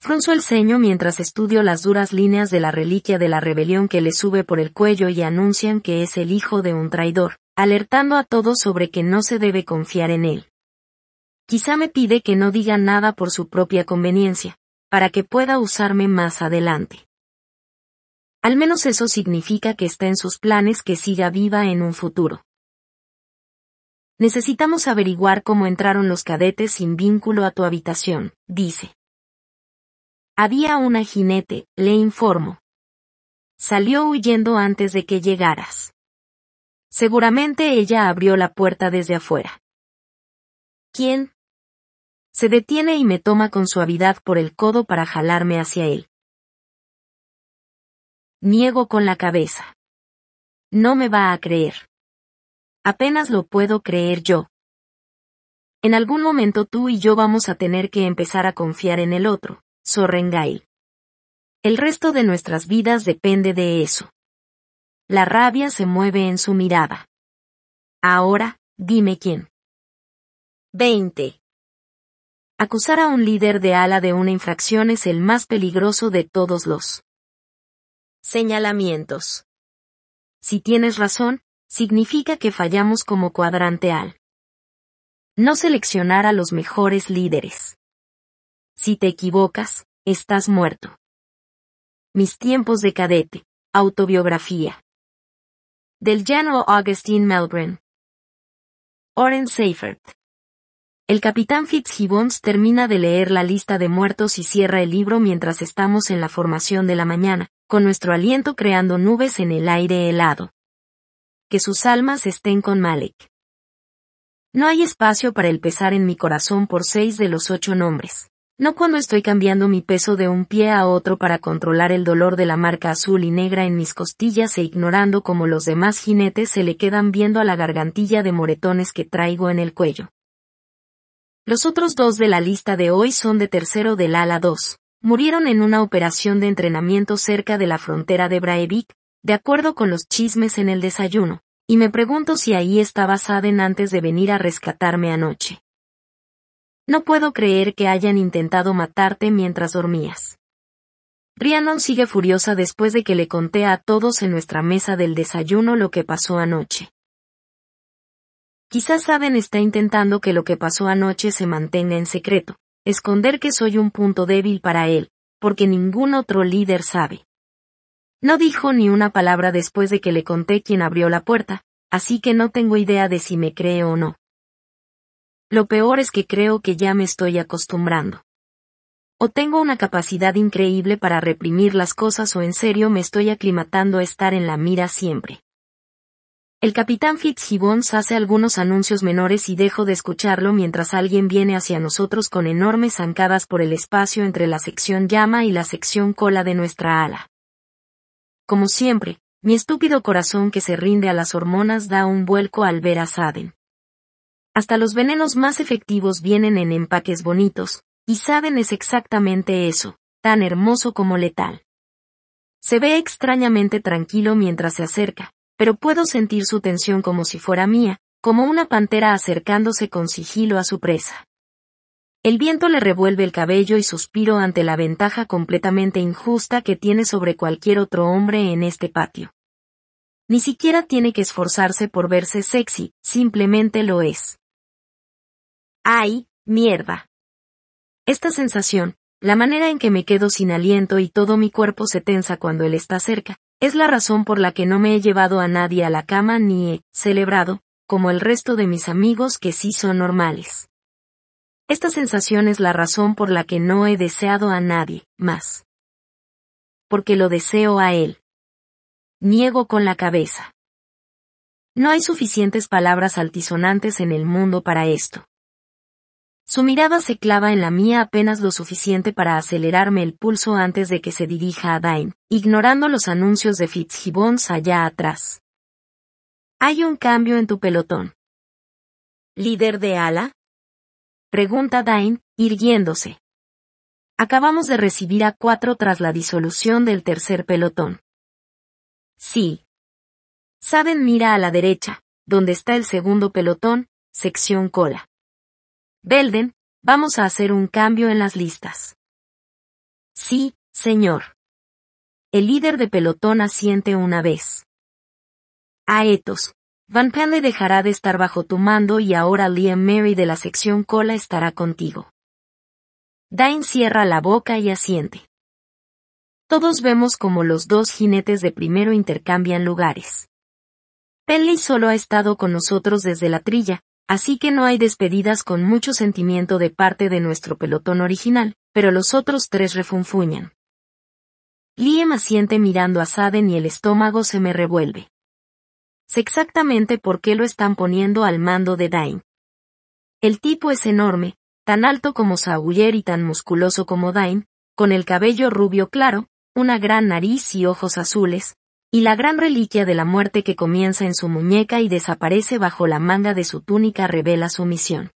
Frunzo el ceño mientras estudio las duras líneas de la reliquia de la rebelión que le sube por el cuello y anuncian que es el hijo de un traidor, alertando a todos sobre que no se debe confiar en él. Quizá me pide que no diga nada por su propia conveniencia, para que pueda usarme más adelante. Al menos eso significa que está en sus planes que siga viva en un futuro. Necesitamos averiguar cómo entraron los cadetes sin vínculo a tu habitación, dice. Había una jinete, le informo. Salió huyendo antes de que llegaras. Seguramente ella abrió la puerta desde afuera. ¿Quién? Se detiene y me toma con suavidad por el codo para jalarme hacia él. Niego con la cabeza. No me va a creer. Apenas lo puedo creer yo. En algún momento tú y yo vamos a tener que empezar a confiar en el otro, Sorrengail. El resto de nuestras vidas depende de eso. La rabia se mueve en su mirada. Ahora, dime quién. 20. Acusar a un líder de ala de una infracción es el más peligroso de todos los señalamientos. Si tienes razón, significa que fallamos como cuadrante al no seleccionar a los mejores líderes. Si te equivocas, estás muerto. Mis tiempos de cadete, autobiografía del General Augustine Melbourne. Oren Seifert. El capitán Fitzgibbons termina de leer la lista de muertos y cierra el libro mientras estamos en la formación de la mañana, con nuestro aliento creando nubes en el aire helado. Que sus almas estén con Malik. No hay espacio para el pesar en mi corazón por seis de los ocho nombres. No cuando estoy cambiando mi peso de un pie a otro para controlar el dolor de la marca azul y negra en mis costillas e ignorando como los demás jinetes se le quedan viendo a la gargantilla de moretones que traigo en el cuello. Los otros dos de la lista de hoy son de tercero del ala 2. Murieron en una operación de entrenamiento cerca de la frontera de Braevik, de acuerdo con los chismes en el desayuno, y me pregunto si ahí estaba Saden antes de venir a rescatarme anoche. No puedo creer que hayan intentado matarte mientras dormías. Rhiannon sigue furiosa después de que le conté a todos en nuestra mesa del desayuno lo que pasó anoche. Quizás Saben está intentando que lo que pasó anoche se mantenga en secreto, esconder que soy un punto débil para él, porque ningún otro líder sabe. No dijo ni una palabra después de que le conté quién abrió la puerta, así que no tengo idea de si me cree o no. Lo peor es que creo que ya me estoy acostumbrando. O tengo una capacidad increíble para reprimir las cosas o en serio me estoy aclimatando a estar en la mira siempre. El capitán Fitzgibbons hace algunos anuncios menores y dejo de escucharlo mientras alguien viene hacia nosotros con enormes zancadas por el espacio entre la sección llama y la sección cola de nuestra ala. Como siempre, mi estúpido corazón que se rinde a las hormonas da un vuelco al ver a Saden. Hasta los venenos más efectivos vienen en empaques bonitos, y saben es exactamente eso, tan hermoso como letal. Se ve extrañamente tranquilo mientras se acerca, pero puedo sentir su tensión como si fuera mía, como una pantera acercándose con sigilo a su presa. El viento le revuelve el cabello y suspiro ante la ventaja completamente injusta que tiene sobre cualquier otro hombre en este patio. Ni siquiera tiene que esforzarse por verse sexy, simplemente lo es. ¡Ay, mierda! Esta sensación, la manera en que me quedo sin aliento y todo mi cuerpo se tensa cuando él está cerca, es la razón por la que no me he llevado a nadie a la cama ni he celebrado, como el resto de mis amigos que sí son normales. Esta sensación es la razón por la que no he deseado a nadie, más. Porque lo deseo a él. Niego con la cabeza. No hay suficientes palabras altisonantes en el mundo para esto. Su mirada se clava en la mía apenas lo suficiente para acelerarme el pulso antes de que se dirija a Dain, ignorando los anuncios de Fitzgibbons allá atrás. Hay un cambio en tu pelotón. ¿Líder de ala? Pregunta Dain, irguiéndose. Acabamos de recibir a cuatro tras la disolución del tercer pelotón. Sí. Saben mira a la derecha, donde está el segundo pelotón, sección cola. Belden, vamos a hacer un cambio en las listas. Sí, señor. El líder de pelotón asiente una vez. Aetos. Van le dejará de estar bajo tu mando y ahora Liam Mary de la sección cola estará contigo. Dain cierra la boca y asiente. Todos vemos como los dos jinetes de primero intercambian lugares. Penley solo ha estado con nosotros desde la trilla, Así que no hay despedidas con mucho sentimiento de parte de nuestro pelotón original, pero los otros tres refunfuñan. Liam asiente mirando a Saden y el estómago se me revuelve. Sé exactamente por qué lo están poniendo al mando de Dain. El tipo es enorme, tan alto como Sauyer y tan musculoso como Dain, con el cabello rubio claro, una gran nariz y ojos azules, y la gran reliquia de la muerte que comienza en su muñeca y desaparece bajo la manga de su túnica revela su misión.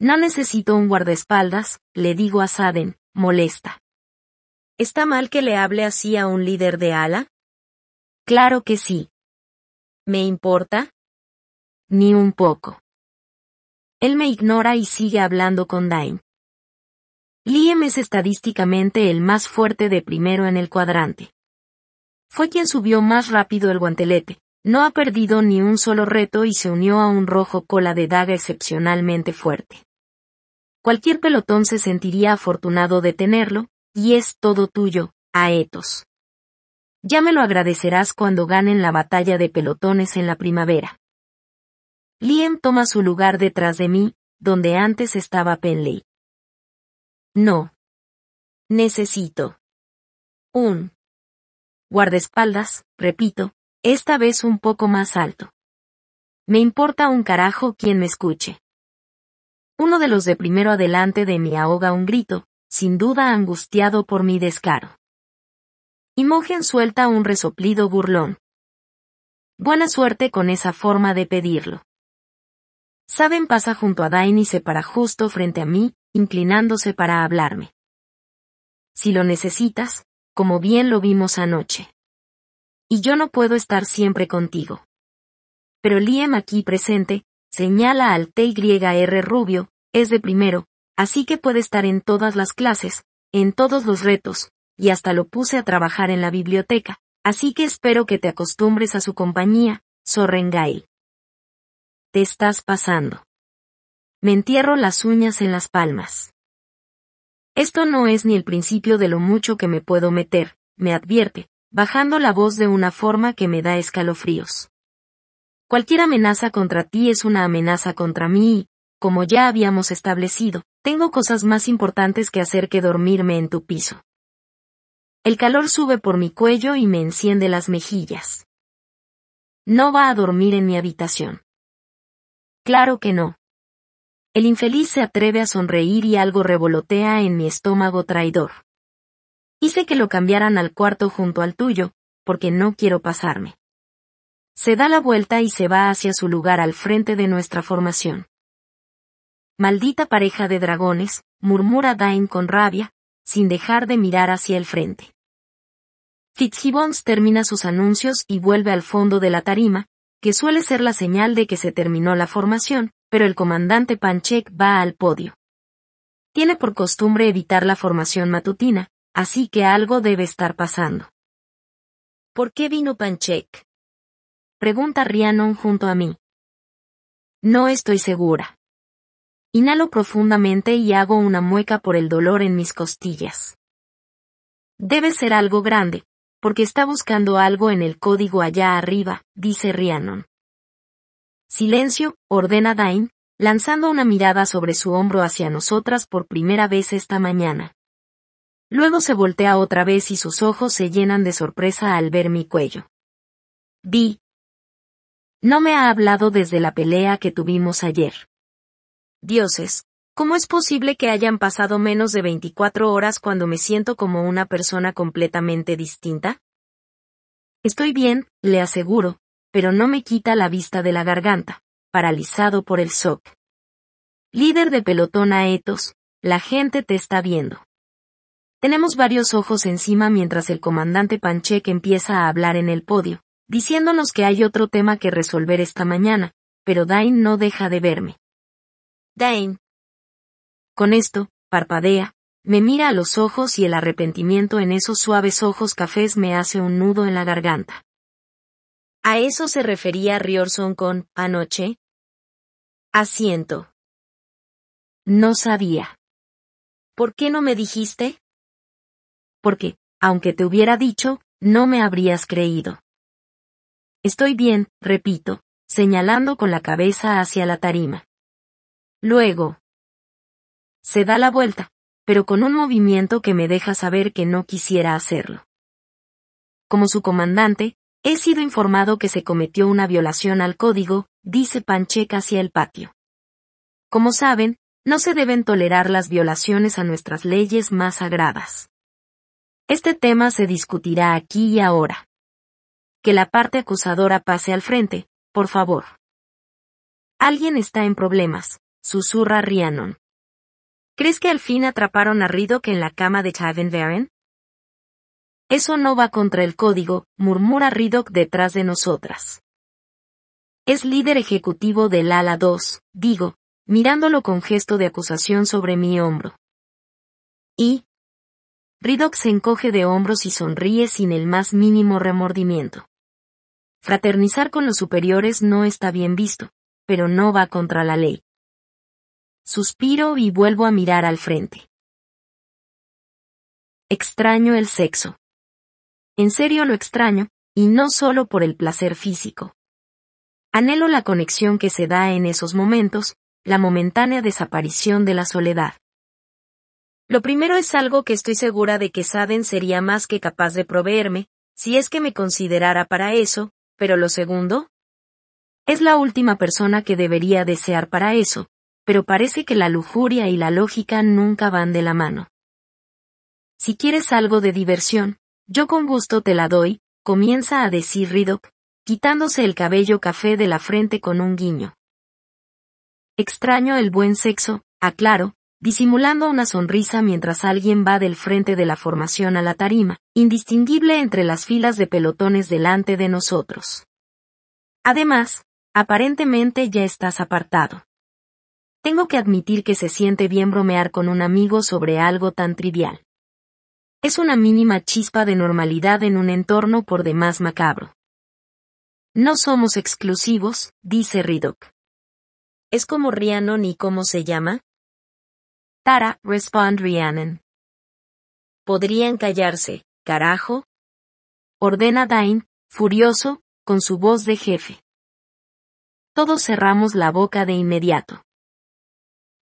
No necesito un guardaespaldas, le digo a Saden, molesta. ¿Está mal que le hable así a un líder de ala? Claro que sí. ¿Me importa? Ni un poco. Él me ignora y sigue hablando con Dain. Liam es estadísticamente el más fuerte de primero en el cuadrante. Fue quien subió más rápido el guantelete. No ha perdido ni un solo reto y se unió a un rojo cola de daga excepcionalmente fuerte. Cualquier pelotón se sentiría afortunado de tenerlo, y es todo tuyo, Aetos. Ya me lo agradecerás cuando ganen la batalla de pelotones en la primavera. Liam toma su lugar detrás de mí, donde antes estaba Penley. No. Necesito. Un guardaespaldas, repito, esta vez un poco más alto. Me importa un carajo quien me escuche. Uno de los de primero adelante de mí ahoga un grito, sin duda angustiado por mi descaro. Imogen suelta un resoplido burlón. Buena suerte con esa forma de pedirlo. Saben pasa junto a Dain y se para justo frente a mí, inclinándose para hablarme. Si lo necesitas, como bien lo vimos anoche. Y yo no puedo estar siempre contigo. Pero Liam aquí presente, señala al TYR Rubio, es de primero, así que puede estar en todas las clases, en todos los retos, y hasta lo puse a trabajar en la biblioteca, así que espero que te acostumbres a su compañía, Sorrengail. Te estás pasando. Me entierro las uñas en las palmas. Esto no es ni el principio de lo mucho que me puedo meter, me advierte, bajando la voz de una forma que me da escalofríos. Cualquier amenaza contra ti es una amenaza contra mí y, como ya habíamos establecido, tengo cosas más importantes que hacer que dormirme en tu piso. El calor sube por mi cuello y me enciende las mejillas. No va a dormir en mi habitación. Claro que no. El infeliz se atreve a sonreír y algo revolotea en mi estómago traidor. Hice que lo cambiaran al cuarto junto al tuyo, porque no quiero pasarme. Se da la vuelta y se va hacia su lugar al frente de nuestra formación. Maldita pareja de dragones, murmura Dain con rabia, sin dejar de mirar hacia el frente. Fitzgibbons termina sus anuncios y vuelve al fondo de la tarima, que suele ser la señal de que se terminó la formación, pero el comandante Panchek va al podio. Tiene por costumbre evitar la formación matutina, así que algo debe estar pasando. ¿Por qué vino Panchek? Pregunta Rhiannon junto a mí. No estoy segura. Inhalo profundamente y hago una mueca por el dolor en mis costillas. Debe ser algo grande, porque está buscando algo en el código allá arriba, dice Rhiannon. Silencio, ordena Dain, lanzando una mirada sobre su hombro hacia nosotras por primera vez esta mañana. Luego se voltea otra vez y sus ojos se llenan de sorpresa al ver mi cuello. Vi. No me ha hablado desde la pelea que tuvimos ayer. Dioses, ¿Cómo es posible que hayan pasado menos de 24 horas cuando me siento como una persona completamente distinta? Estoy bien, le aseguro, pero no me quita la vista de la garganta, paralizado por el shock. Líder de pelotón a Etos, la gente te está viendo. Tenemos varios ojos encima mientras el comandante Panchek empieza a hablar en el podio, diciéndonos que hay otro tema que resolver esta mañana, pero Dain no deja de verme. Dain, con esto, parpadea, me mira a los ojos y el arrepentimiento en esos suaves ojos cafés me hace un nudo en la garganta. ¿A eso se refería Riorson con anoche? Asiento. No sabía. ¿Por qué no me dijiste? Porque, aunque te hubiera dicho, no me habrías creído. Estoy bien, repito, señalando con la cabeza hacia la tarima. Luego, se da la vuelta, pero con un movimiento que me deja saber que no quisiera hacerlo. Como su comandante, he sido informado que se cometió una violación al código, dice Panchek hacia el patio. Como saben, no se deben tolerar las violaciones a nuestras leyes más sagradas. Este tema se discutirá aquí y ahora. Que la parte acusadora pase al frente, por favor. Alguien está en problemas, susurra Rhiannon. ¿Crees que al fin atraparon a Riddock en la cama de Chaven Varen? Eso no va contra el código, murmura Riddock detrás de nosotras. Es líder ejecutivo del ala 2, digo, mirándolo con gesto de acusación sobre mi hombro. ¿Y? —Riddock se encoge de hombros y sonríe sin el más mínimo remordimiento. Fraternizar con los superiores no está bien visto, pero no va contra la ley. Suspiro y vuelvo a mirar al frente. Extraño el sexo. En serio lo extraño, y no solo por el placer físico. Anhelo la conexión que se da en esos momentos, la momentánea desaparición de la soledad. Lo primero es algo que estoy segura de que Saden sería más que capaz de proveerme, si es que me considerara para eso, pero lo segundo, es la última persona que debería desear para eso, pero parece que la lujuria y la lógica nunca van de la mano. Si quieres algo de diversión, yo con gusto te la doy, comienza a decir Riddock, quitándose el cabello café de la frente con un guiño. Extraño el buen sexo, aclaro, disimulando una sonrisa mientras alguien va del frente de la formación a la tarima, indistinguible entre las filas de pelotones delante de nosotros. Además, aparentemente ya estás apartado. Tengo que admitir que se siente bien bromear con un amigo sobre algo tan trivial. Es una mínima chispa de normalidad en un entorno por demás macabro. No somos exclusivos, dice Riddock. ¿Es como Rhiannon y cómo se llama? Tara, respond Rhiannon. Podrían callarse, carajo. Ordena Dain, furioso, con su voz de jefe. Todos cerramos la boca de inmediato.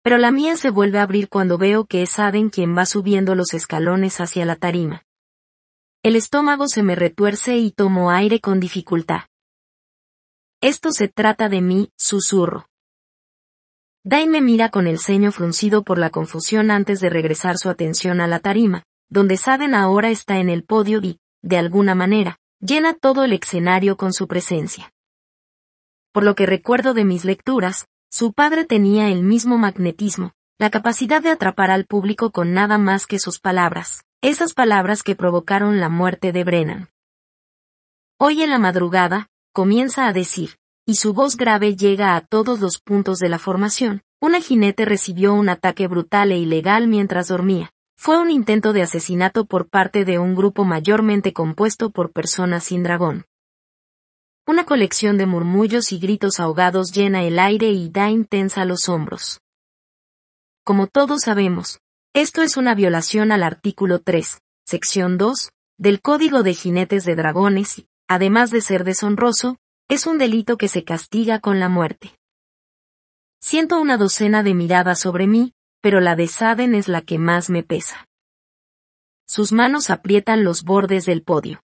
Pero la mía se vuelve a abrir cuando veo que es Aden quien va subiendo los escalones hacia la tarima. El estómago se me retuerce y tomo aire con dificultad. Esto se trata de mí, susurro. Daim me mira con el ceño fruncido por la confusión antes de regresar su atención a la tarima, donde Saden ahora está en el podio y, de alguna manera, llena todo el escenario con su presencia. Por lo que recuerdo de mis lecturas, su padre tenía el mismo magnetismo, la capacidad de atrapar al público con nada más que sus palabras, esas palabras que provocaron la muerte de Brennan. Hoy en la madrugada, comienza a decir, y su voz grave llega a todos los puntos de la formación, una jinete recibió un ataque brutal e ilegal mientras dormía. Fue un intento de asesinato por parte de un grupo mayormente compuesto por personas sin dragón. Una colección de murmullos y gritos ahogados llena el aire y da intensa los hombros. Como todos sabemos, esto es una violación al artículo 3, sección 2, del Código de Jinetes de Dragones y, además de ser deshonroso, es un delito que se castiga con la muerte. Siento una docena de miradas sobre mí, pero la de Saden es la que más me pesa. Sus manos aprietan los bordes del podio.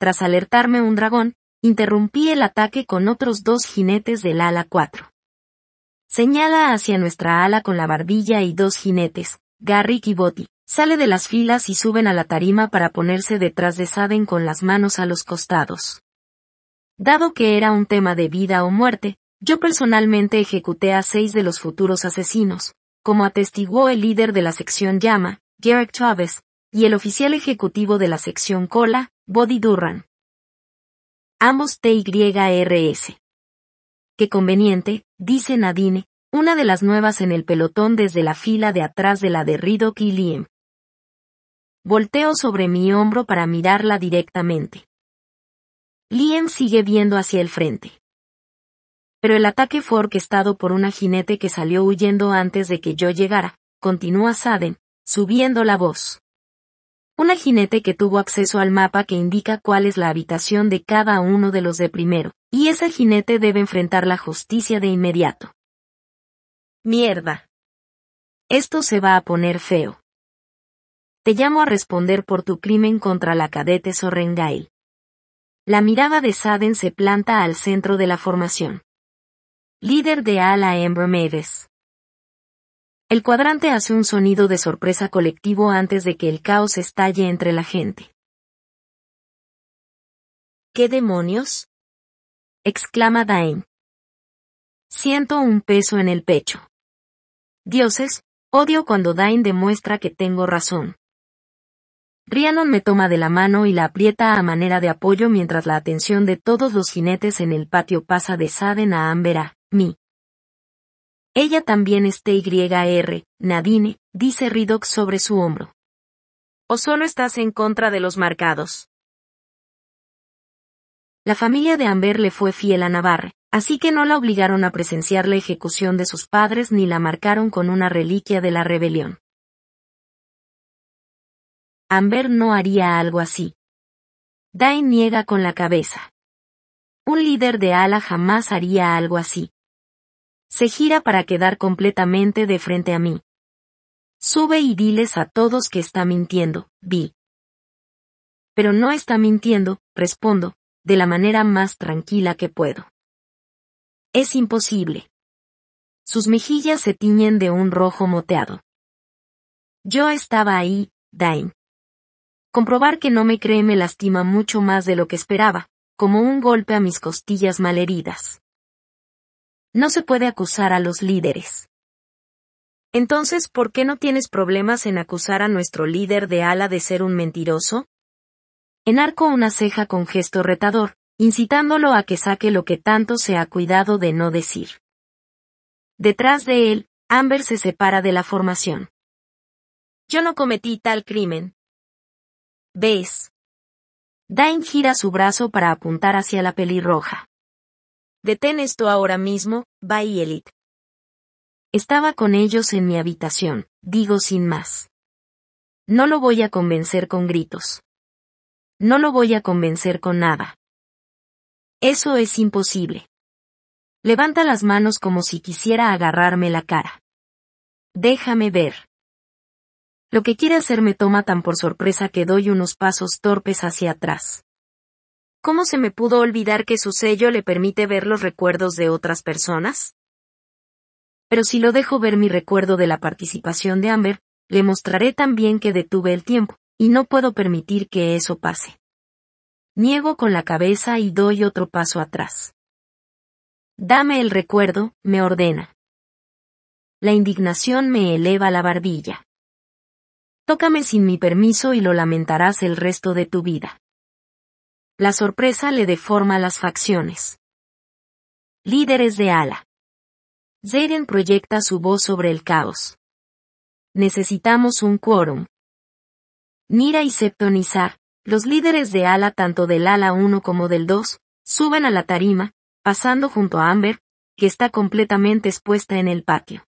Tras alertarme un dragón, Interrumpí el ataque con otros dos jinetes del ala 4. Señala hacia nuestra ala con la barbilla y dos jinetes, Garrick y Botti, sale de las filas y suben a la tarima para ponerse detrás de Saden con las manos a los costados. Dado que era un tema de vida o muerte, yo personalmente ejecuté a seis de los futuros asesinos, como atestiguó el líder de la sección Llama, Derek Chávez, y el oficial ejecutivo de la sección Cola, Body Durran ambos TYRS. Qué conveniente, dice Nadine, una de las nuevas en el pelotón desde la fila de atrás de la de Ridoc y Liam. Volteo sobre mi hombro para mirarla directamente. Liam sigue viendo hacia el frente. Pero el ataque fue orquestado por una jinete que salió huyendo antes de que yo llegara, continúa Saden, subiendo la voz una jinete que tuvo acceso al mapa que indica cuál es la habitación de cada uno de los de primero, y ese jinete debe enfrentar la justicia de inmediato. Mierda. Esto se va a poner feo. Te llamo a responder por tu crimen contra la cadete Sorrengail. La mirada de Saden se planta al centro de la formación. Líder de Ala Ember Mavis. El cuadrante hace un sonido de sorpresa colectivo antes de que el caos estalle entre la gente. ¿Qué demonios? exclama Dain. Siento un peso en el pecho. Dioses, odio cuando Dain demuestra que tengo razón. Rhiannon me toma de la mano y la aprieta a manera de apoyo mientras la atención de todos los jinetes en el patio pasa de Saden a Ambera, mí. Ella también es TYR, Nadine, dice Ridox sobre su hombro. ¿O solo estás en contra de los marcados? La familia de Amber le fue fiel a Navarre, así que no la obligaron a presenciar la ejecución de sus padres ni la marcaron con una reliquia de la rebelión. Amber no haría algo así. Dain niega con la cabeza. Un líder de ala jamás haría algo así se gira para quedar completamente de frente a mí. Sube y diles a todos que está mintiendo, vi. Pero no está mintiendo, respondo, de la manera más tranquila que puedo. Es imposible. Sus mejillas se tiñen de un rojo moteado. Yo estaba ahí, Dain. Comprobar que no me cree me lastima mucho más de lo que esperaba, como un golpe a mis costillas malheridas. No se puede acusar a los líderes. Entonces, ¿por qué no tienes problemas en acusar a nuestro líder de ala de ser un mentiroso? Enarco una ceja con gesto retador, incitándolo a que saque lo que tanto se ha cuidado de no decir. Detrás de él, Amber se separa de la formación. Yo no cometí tal crimen. ¿Ves? Dain gira su brazo para apuntar hacia la pelirroja. Detén esto ahora mismo, Bay Estaba con ellos en mi habitación, digo sin más. No lo voy a convencer con gritos. No lo voy a convencer con nada. Eso es imposible. Levanta las manos como si quisiera agarrarme la cara. Déjame ver. Lo que quiere hacer me toma tan por sorpresa que doy unos pasos torpes hacia atrás. ¿Cómo se me pudo olvidar que su sello le permite ver los recuerdos de otras personas? Pero si lo dejo ver mi recuerdo de la participación de Amber, le mostraré también que detuve el tiempo, y no puedo permitir que eso pase. Niego con la cabeza y doy otro paso atrás. Dame el recuerdo, me ordena. La indignación me eleva la barbilla. Tócame sin mi permiso y lo lamentarás el resto de tu vida. La sorpresa le deforma las facciones. Líderes de ala. Zeren proyecta su voz sobre el caos. Necesitamos un quórum. Mira y Septonizar, los líderes de ala tanto del ala 1 como del 2, suben a la tarima, pasando junto a Amber, que está completamente expuesta en el patio.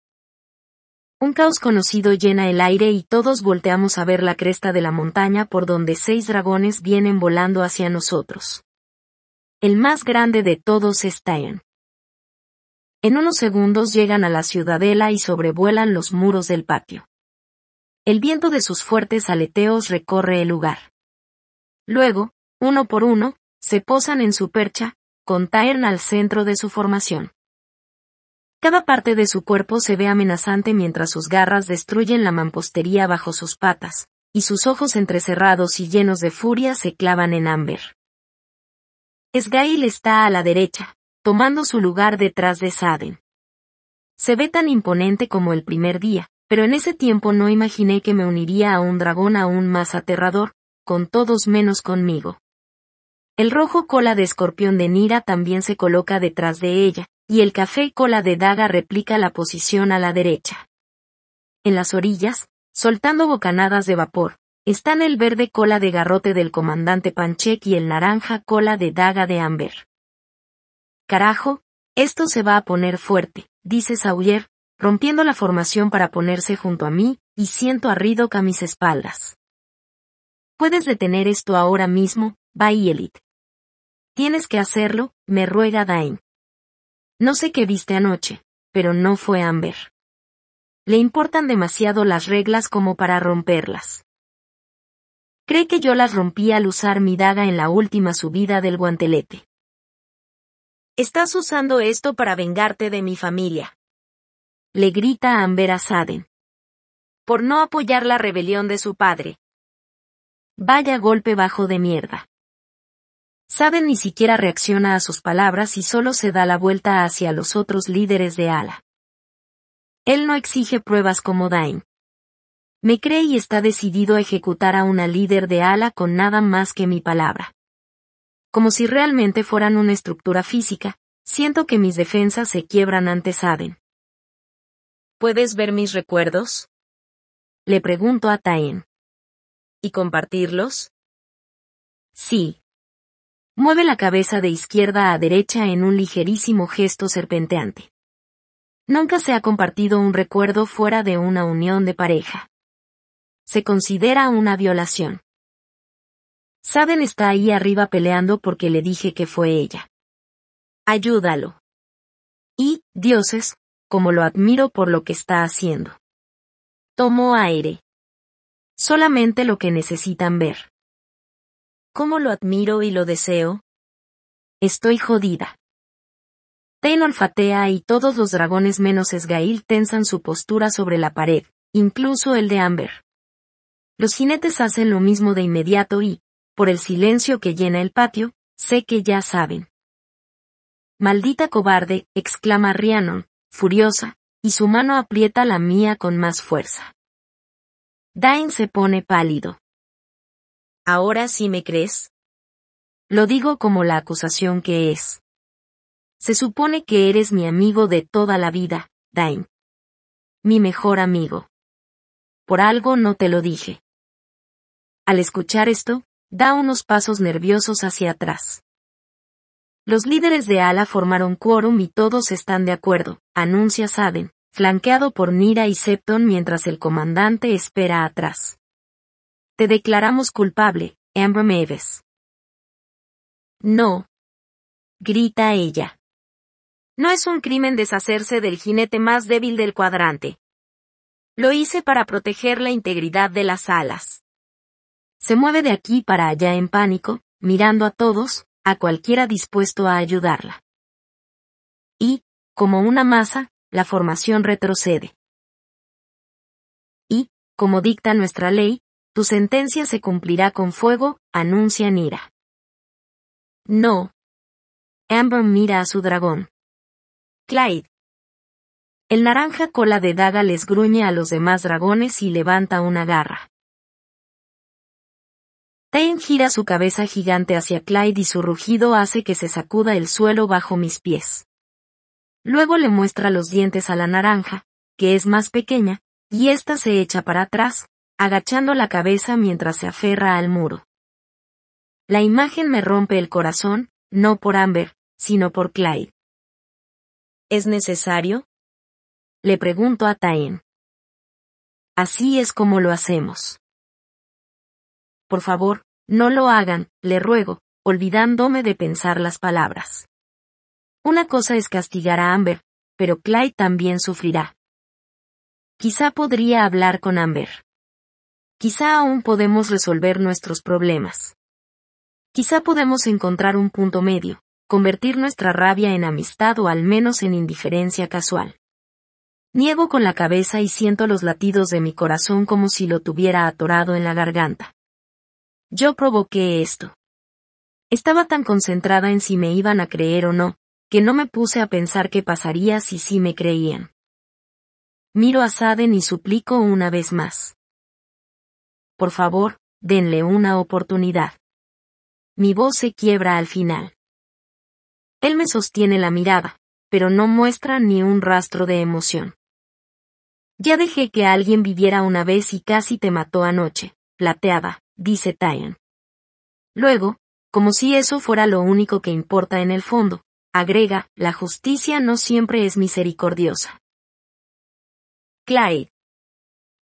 Un caos conocido llena el aire y todos volteamos a ver la cresta de la montaña por donde seis dragones vienen volando hacia nosotros. El más grande de todos es en En unos segundos llegan a la ciudadela y sobrevuelan los muros del patio. El viento de sus fuertes aleteos recorre el lugar. Luego, uno por uno, se posan en su percha, con Taern al centro de su formación. Cada parte de su cuerpo se ve amenazante mientras sus garras destruyen la mampostería bajo sus patas, y sus ojos entrecerrados y llenos de furia se clavan en Amber. Esgail está a la derecha, tomando su lugar detrás de Saden. Se ve tan imponente como el primer día, pero en ese tiempo no imaginé que me uniría a un dragón aún más aterrador, con todos menos conmigo. El rojo cola de escorpión de Nira también se coloca detrás de ella, y el café cola de daga replica la posición a la derecha. En las orillas, soltando bocanadas de vapor, están el verde cola de garrote del comandante Panchek y el naranja cola de daga de Amber. Carajo, esto se va a poner fuerte, dice Sawyer, rompiendo la formación para ponerse junto a mí, y siento a Ridoc a mis espaldas. Puedes detener esto ahora mismo, Bay Tienes que hacerlo, me ruega Dain. No sé qué viste anoche, pero no fue Amber. Le importan demasiado las reglas como para romperlas. Cree que yo las rompí al usar mi daga en la última subida del guantelete. Estás usando esto para vengarte de mi familia. Le grita Amber a Saden. Por no apoyar la rebelión de su padre. Vaya golpe bajo de mierda. Saben ni siquiera reacciona a sus palabras y solo se da la vuelta hacia los otros líderes de Ala. Él no exige pruebas como Dain. Me cree y está decidido a ejecutar a una líder de Ala con nada más que mi palabra. Como si realmente fueran una estructura física, siento que mis defensas se quiebran ante Saben. ¿Puedes ver mis recuerdos? Le pregunto a Taen. ¿Y compartirlos? Sí, Mueve la cabeza de izquierda a derecha en un ligerísimo gesto serpenteante. Nunca se ha compartido un recuerdo fuera de una unión de pareja. Se considera una violación. Saben está ahí arriba peleando porque le dije que fue ella. Ayúdalo. Y, dioses, como lo admiro por lo que está haciendo. Tomó aire. Solamente lo que necesitan ver. ¿Cómo lo admiro y lo deseo? Estoy jodida. Ten olfatea y todos los dragones menos Esgail tensan su postura sobre la pared, incluso el de Amber. Los jinetes hacen lo mismo de inmediato y, por el silencio que llena el patio, sé que ya saben. Maldita cobarde, exclama Rhiannon, furiosa, y su mano aprieta la mía con más fuerza. Dain se pone pálido. ¿Ahora sí me crees? Lo digo como la acusación que es. Se supone que eres mi amigo de toda la vida, Dain. Mi mejor amigo. Por algo no te lo dije. Al escuchar esto, da unos pasos nerviosos hacia atrás. Los líderes de Ala formaron quórum y todos están de acuerdo, anuncia Saden, flanqueado por Nira y Septon mientras el comandante espera atrás. Te declaramos culpable, Amber Mavis. No. Grita ella. No es un crimen deshacerse del jinete más débil del cuadrante. Lo hice para proteger la integridad de las alas. Se mueve de aquí para allá en pánico, mirando a todos, a cualquiera dispuesto a ayudarla. Y, como una masa, la formación retrocede. Y, como dicta nuestra ley, tu sentencia se cumplirá con fuego, anuncia Nira. No. Amber mira a su dragón. Clyde. El naranja cola de daga les gruñe a los demás dragones y levanta una garra. Tain gira su cabeza gigante hacia Clyde y su rugido hace que se sacuda el suelo bajo mis pies. Luego le muestra los dientes a la naranja, que es más pequeña, y ésta se echa para atrás, agachando la cabeza mientras se aferra al muro. La imagen me rompe el corazón, no por Amber, sino por Clyde. ¿Es necesario? Le pregunto a Taen. Así es como lo hacemos. Por favor, no lo hagan, le ruego, olvidándome de pensar las palabras. Una cosa es castigar a Amber, pero Clyde también sufrirá. Quizá podría hablar con Amber. Quizá aún podemos resolver nuestros problemas. Quizá podemos encontrar un punto medio, convertir nuestra rabia en amistad o al menos en indiferencia casual. Niego con la cabeza y siento los latidos de mi corazón como si lo tuviera atorado en la garganta. Yo provoqué esto. Estaba tan concentrada en si me iban a creer o no, que no me puse a pensar qué pasaría si sí me creían. Miro a Saden y suplico una vez más por favor, denle una oportunidad. Mi voz se quiebra al final. Él me sostiene la mirada, pero no muestra ni un rastro de emoción. Ya dejé que alguien viviera una vez y casi te mató anoche, plateada, dice Tyan. Luego, como si eso fuera lo único que importa en el fondo, agrega, la justicia no siempre es misericordiosa. Clyde.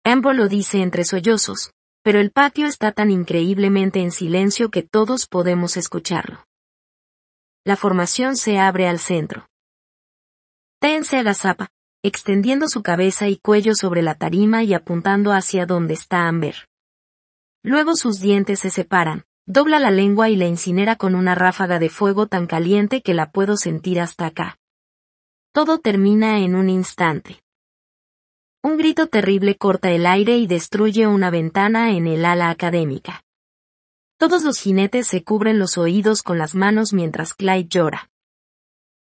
Ambo lo dice entre sollozos, pero el patio está tan increíblemente en silencio que todos podemos escucharlo. La formación se abre al centro. Tense la zapa, extendiendo su cabeza y cuello sobre la tarima y apuntando hacia donde está Amber. Luego sus dientes se separan, dobla la lengua y la incinera con una ráfaga de fuego tan caliente que la puedo sentir hasta acá. Todo termina en un instante. Un grito terrible corta el aire y destruye una ventana en el ala académica. Todos los jinetes se cubren los oídos con las manos mientras Clyde llora.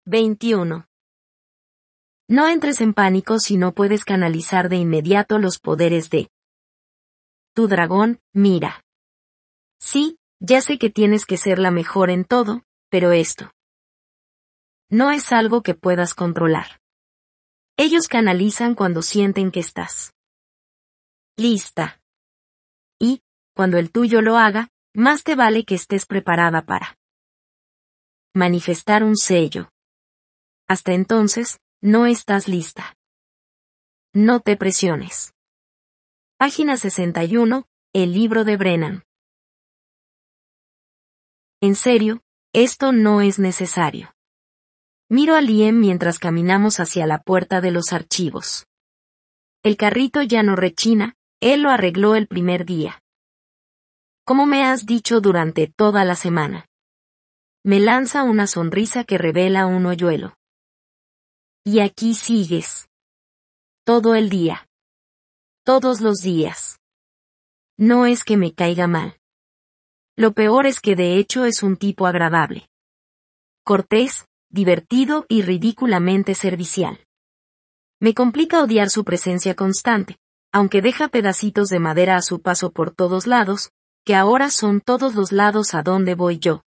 21. No entres en pánico si no puedes canalizar de inmediato los poderes de tu dragón, mira. Sí, ya sé que tienes que ser la mejor en todo, pero esto no es algo que puedas controlar. Ellos canalizan cuando sienten que estás lista. Y, cuando el tuyo lo haga, más te vale que estés preparada para manifestar un sello. Hasta entonces, no estás lista. No te presiones. Página 61, el libro de Brennan. En serio, esto no es necesario. Miro a Liem mientras caminamos hacia la puerta de los archivos. El carrito ya no rechina, él lo arregló el primer día. Como me has dicho durante toda la semana. Me lanza una sonrisa que revela un hoyuelo. Y aquí sigues. Todo el día. Todos los días. No es que me caiga mal. Lo peor es que de hecho es un tipo agradable. Cortés, divertido y ridículamente servicial. Me complica odiar su presencia constante, aunque deja pedacitos de madera a su paso por todos lados, que ahora son todos los lados a donde voy yo.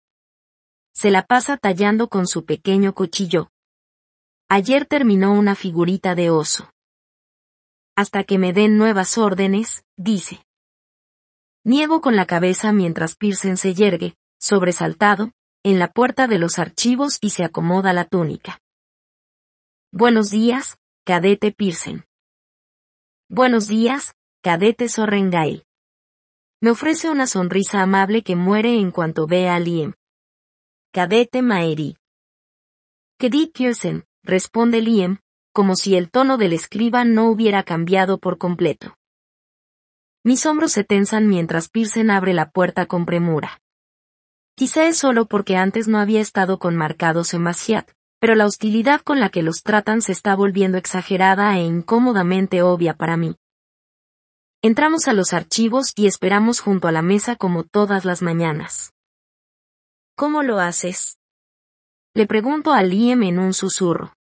Se la pasa tallando con su pequeño cuchillo. Ayer terminó una figurita de oso. Hasta que me den nuevas órdenes, dice. Niego con la cabeza mientras Pearson se yergue, sobresaltado, en la puerta de los archivos y se acomoda la túnica. Buenos días, cadete Pearson. Buenos días, cadete Sorrengail. Me ofrece una sonrisa amable que muere en cuanto ve a Liam. Cadete Maeri. di, Pearson, responde Liam, como si el tono del escriba no hubiera cambiado por completo. Mis hombros se tensan mientras Pearson abre la puerta con premura. Quizá es solo porque antes no había estado con marcados Demasiado, pero la hostilidad con la que los tratan se está volviendo exagerada e incómodamente obvia para mí. Entramos a los archivos y esperamos junto a la mesa como todas las mañanas. ¿Cómo lo haces? Le pregunto a Liem en un susurro.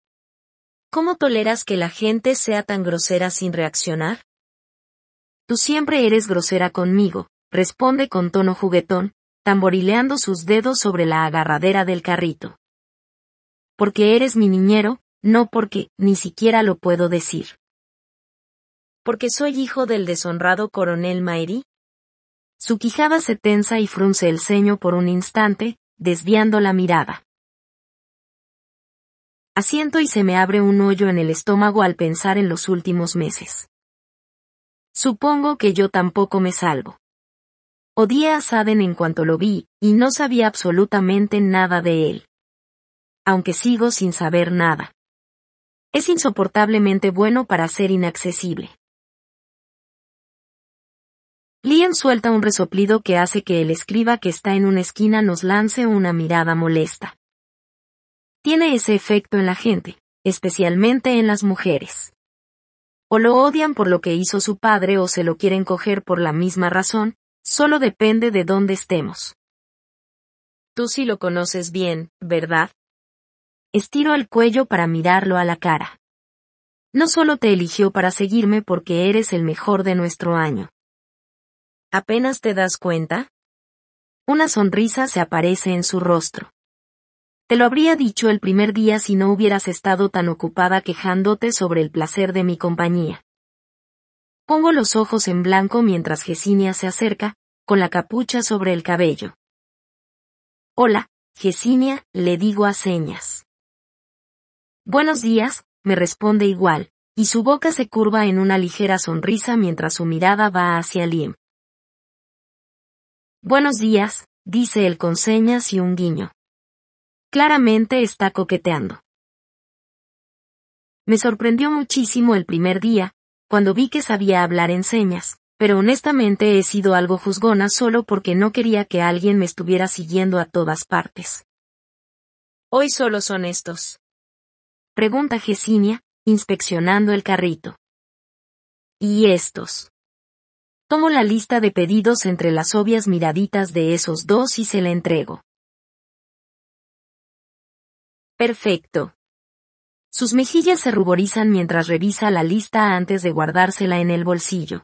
¿Cómo toleras que la gente sea tan grosera sin reaccionar? Tú siempre eres grosera conmigo, responde con tono juguetón, tamborileando sus dedos sobre la agarradera del carrito. Porque eres mi niñero, no porque, ni siquiera lo puedo decir. Porque soy hijo del deshonrado coronel Mairi. Su quijada se tensa y frunce el ceño por un instante, desviando la mirada. Asiento y se me abre un hoyo en el estómago al pensar en los últimos meses. Supongo que yo tampoco me salvo. Odié a Saden en cuanto lo vi, y no sabía absolutamente nada de él. Aunque sigo sin saber nada. Es insoportablemente bueno para ser inaccesible. Lien suelta un resoplido que hace que el escriba que está en una esquina nos lance una mirada molesta. Tiene ese efecto en la gente, especialmente en las mujeres. O lo odian por lo que hizo su padre o se lo quieren coger por la misma razón, Solo depende de dónde estemos. Tú sí lo conoces bien, ¿verdad? Estiro el cuello para mirarlo a la cara. No solo te eligió para seguirme porque eres el mejor de nuestro año. ¿Apenas te das cuenta? Una sonrisa se aparece en su rostro. Te lo habría dicho el primer día si no hubieras estado tan ocupada quejándote sobre el placer de mi compañía. Pongo los ojos en blanco mientras Gesinia se acerca, con la capucha sobre el cabello. Hola, Gesinia, le digo a señas. Buenos días, me responde igual, y su boca se curva en una ligera sonrisa mientras su mirada va hacia Liam. Buenos días, dice él con señas y un guiño. Claramente está coqueteando. Me sorprendió muchísimo el primer día, cuando vi que sabía hablar en señas, pero honestamente he sido algo juzgona solo porque no quería que alguien me estuviera siguiendo a todas partes. Hoy solo son estos. Pregunta Gesinia, inspeccionando el carrito. ¿Y estos? Tomo la lista de pedidos entre las obvias miraditas de esos dos y se la entrego. Perfecto. Sus mejillas se ruborizan mientras revisa la lista antes de guardársela en el bolsillo.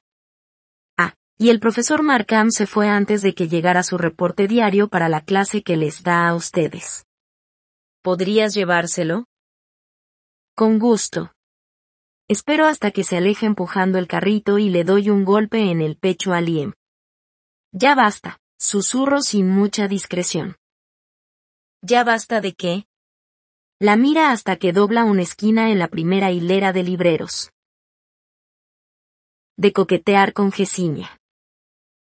Ah, y el profesor Markham se fue antes de que llegara su reporte diario para la clase que les da a ustedes. ¿Podrías llevárselo? Con gusto. Espero hasta que se aleje empujando el carrito y le doy un golpe en el pecho a Liam. E ya basta, susurro sin mucha discreción. ¿Ya basta de qué? La mira hasta que dobla una esquina en la primera hilera de libreros. De coquetear con Gesinia.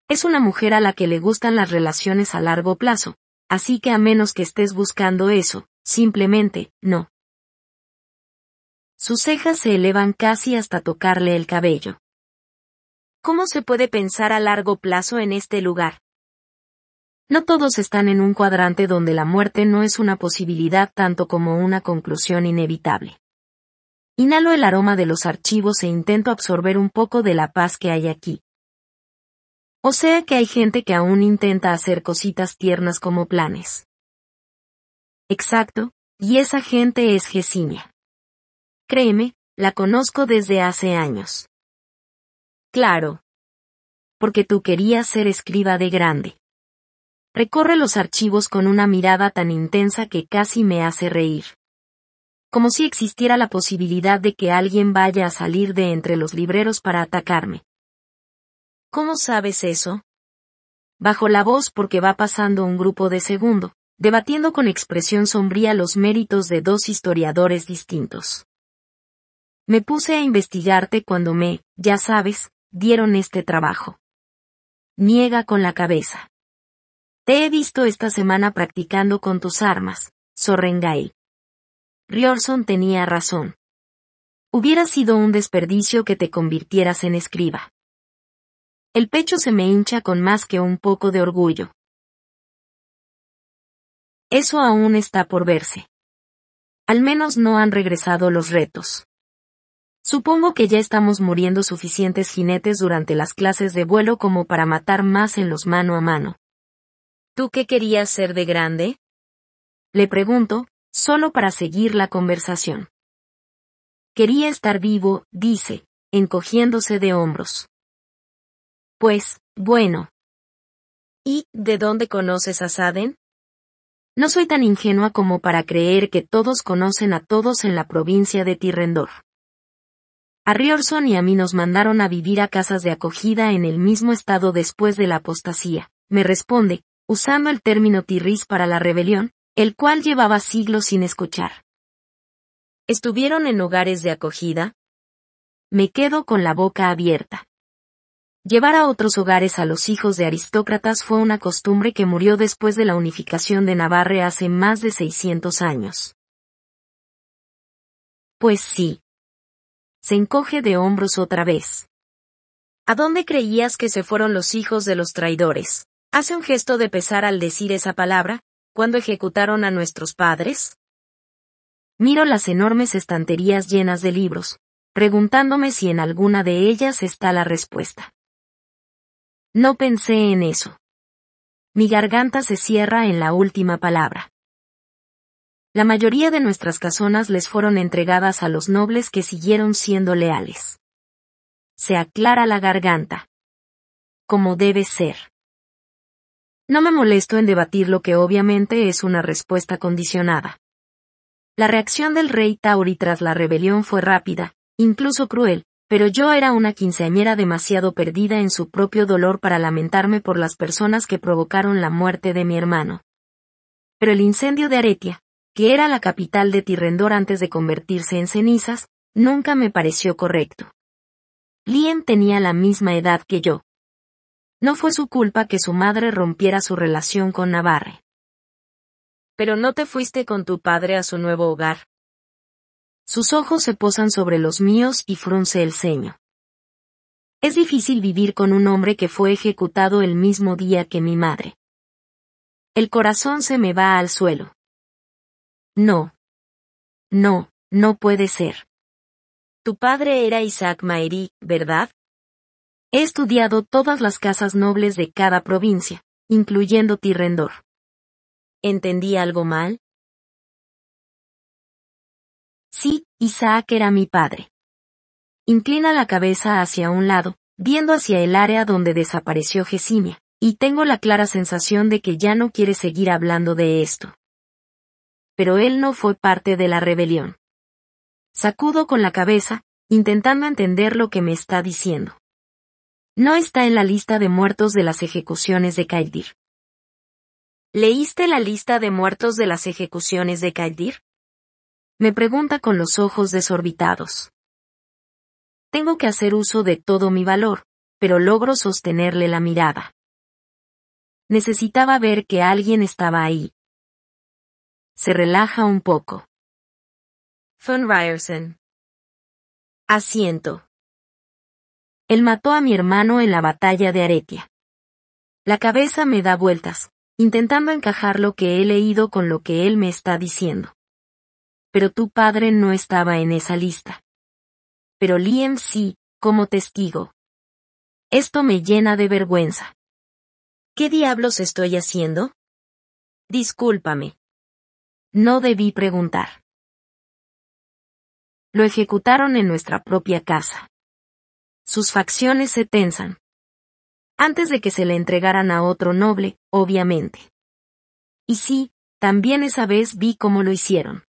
Es una mujer a la que le gustan las relaciones a largo plazo, así que a menos que estés buscando eso, simplemente, no. Sus cejas se elevan casi hasta tocarle el cabello. ¿Cómo se puede pensar a largo plazo en este lugar? No todos están en un cuadrante donde la muerte no es una posibilidad tanto como una conclusión inevitable. Inhalo el aroma de los archivos e intento absorber un poco de la paz que hay aquí. O sea que hay gente que aún intenta hacer cositas tiernas como planes. Exacto, y esa gente es Gesinia. Créeme, la conozco desde hace años. Claro. Porque tú querías ser escriba de grande. Recorre los archivos con una mirada tan intensa que casi me hace reír. Como si existiera la posibilidad de que alguien vaya a salir de entre los libreros para atacarme. ¿Cómo sabes eso? Bajo la voz porque va pasando un grupo de segundo, debatiendo con expresión sombría los méritos de dos historiadores distintos. Me puse a investigarte cuando me, ya sabes, dieron este trabajo. Niega con la cabeza. Te he visto esta semana practicando con tus armas, Sorrengail. Riorson tenía razón. Hubiera sido un desperdicio que te convirtieras en escriba. El pecho se me hincha con más que un poco de orgullo. Eso aún está por verse. Al menos no han regresado los retos. Supongo que ya estamos muriendo suficientes jinetes durante las clases de vuelo como para matar más en los mano a mano. ¿Tú qué querías ser de grande? Le pregunto, solo para seguir la conversación. Quería estar vivo, dice, encogiéndose de hombros. Pues, bueno. ¿Y de dónde conoces a Saden? No soy tan ingenua como para creer que todos conocen a todos en la provincia de Tirrendor. A Riorson y a mí nos mandaron a vivir a casas de acogida en el mismo estado después de la apostasía, me responde, usando el término tirris para la rebelión, el cual llevaba siglos sin escuchar. ¿Estuvieron en hogares de acogida? Me quedo con la boca abierta. Llevar a otros hogares a los hijos de aristócratas fue una costumbre que murió después de la unificación de Navarre hace más de 600 años. Pues sí. Se encoge de hombros otra vez. ¿A dónde creías que se fueron los hijos de los traidores? Hace un gesto de pesar al decir esa palabra, cuando ejecutaron a nuestros padres. Miro las enormes estanterías llenas de libros, preguntándome si en alguna de ellas está la respuesta. No pensé en eso. Mi garganta se cierra en la última palabra. La mayoría de nuestras casonas les fueron entregadas a los nobles que siguieron siendo leales. Se aclara la garganta. Como debe ser. No me molesto en debatir lo que obviamente es una respuesta condicionada. La reacción del rey Tauri tras la rebelión fue rápida, incluso cruel, pero yo era una quinceañera demasiado perdida en su propio dolor para lamentarme por las personas que provocaron la muerte de mi hermano. Pero el incendio de Aretia, que era la capital de Tirrendor antes de convertirse en cenizas, nunca me pareció correcto. Lien tenía la misma edad que yo, no fue su culpa que su madre rompiera su relación con Navarre. Pero no te fuiste con tu padre a su nuevo hogar. Sus ojos se posan sobre los míos y frunce el ceño. Es difícil vivir con un hombre que fue ejecutado el mismo día que mi madre. El corazón se me va al suelo. No. No, no puede ser. Tu padre era Isaac mairi ¿verdad? He estudiado todas las casas nobles de cada provincia, incluyendo Tirrendor. ¿Entendí algo mal? Sí, Isaac era mi padre. Inclina la cabeza hacia un lado, viendo hacia el área donde desapareció Gesimia, y tengo la clara sensación de que ya no quiere seguir hablando de esto. Pero él no fue parte de la rebelión. Sacudo con la cabeza, intentando entender lo que me está diciendo. No está en la lista de muertos de las ejecuciones de Kaldir. ¿Leíste la lista de muertos de las ejecuciones de Kaldir? Me pregunta con los ojos desorbitados. Tengo que hacer uso de todo mi valor, pero logro sostenerle la mirada. Necesitaba ver que alguien estaba ahí. Se relaja un poco. Von Ryerson. Asiento. Él mató a mi hermano en la batalla de Aretia. La cabeza me da vueltas, intentando encajar lo que he leído con lo que él me está diciendo. Pero tu padre no estaba en esa lista. Pero Liam sí, como testigo. Esto me llena de vergüenza. ¿Qué diablos estoy haciendo? Discúlpame. No debí preguntar. Lo ejecutaron en nuestra propia casa. Sus facciones se tensan. Antes de que se le entregaran a otro noble, obviamente. Y sí, también esa vez vi cómo lo hicieron.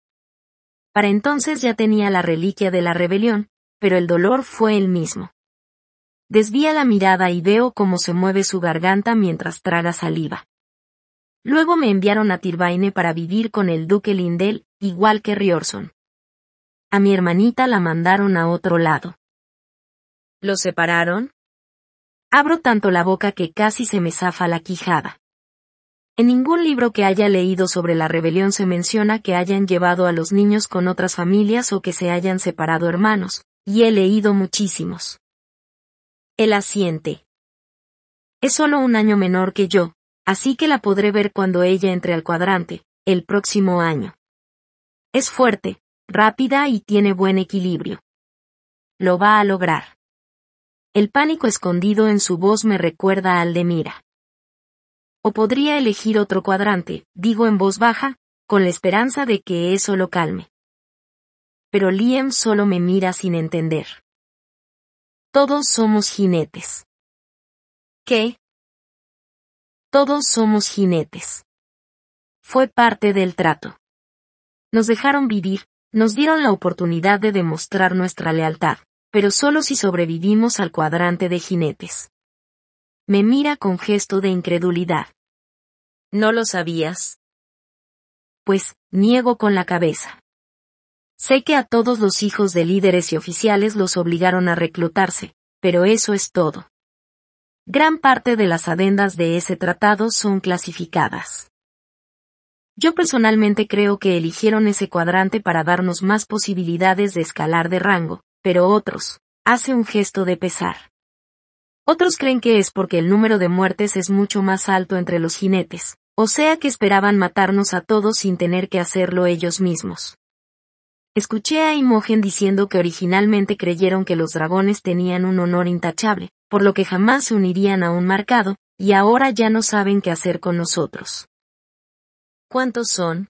Para entonces ya tenía la reliquia de la rebelión, pero el dolor fue el mismo. Desvía la mirada y veo cómo se mueve su garganta mientras traga saliva. Luego me enviaron a Tirbaine para vivir con el duque Lindel, igual que Riorson. A mi hermanita la mandaron a otro lado. ¿Los separaron? Abro tanto la boca que casi se me zafa la quijada. En ningún libro que haya leído sobre la rebelión se menciona que hayan llevado a los niños con otras familias o que se hayan separado hermanos, y he leído muchísimos. El asiente. Es solo un año menor que yo, así que la podré ver cuando ella entre al cuadrante, el próximo año. Es fuerte, rápida y tiene buen equilibrio. Lo va a lograr. El pánico escondido en su voz me recuerda al de Mira. O podría elegir otro cuadrante, digo en voz baja, con la esperanza de que eso lo calme. Pero Liam solo me mira sin entender. Todos somos jinetes. ¿Qué? Todos somos jinetes. Fue parte del trato. Nos dejaron vivir, nos dieron la oportunidad de demostrar nuestra lealtad pero solo si sobrevivimos al cuadrante de jinetes. Me mira con gesto de incredulidad. ¿No lo sabías? Pues, niego con la cabeza. Sé que a todos los hijos de líderes y oficiales los obligaron a reclutarse, pero eso es todo. Gran parte de las adendas de ese tratado son clasificadas. Yo personalmente creo que eligieron ese cuadrante para darnos más posibilidades de escalar de rango, pero otros, hace un gesto de pesar. Otros creen que es porque el número de muertes es mucho más alto entre los jinetes, o sea que esperaban matarnos a todos sin tener que hacerlo ellos mismos. Escuché a Imogen diciendo que originalmente creyeron que los dragones tenían un honor intachable, por lo que jamás se unirían a un marcado, y ahora ya no saben qué hacer con nosotros. ¿Cuántos son?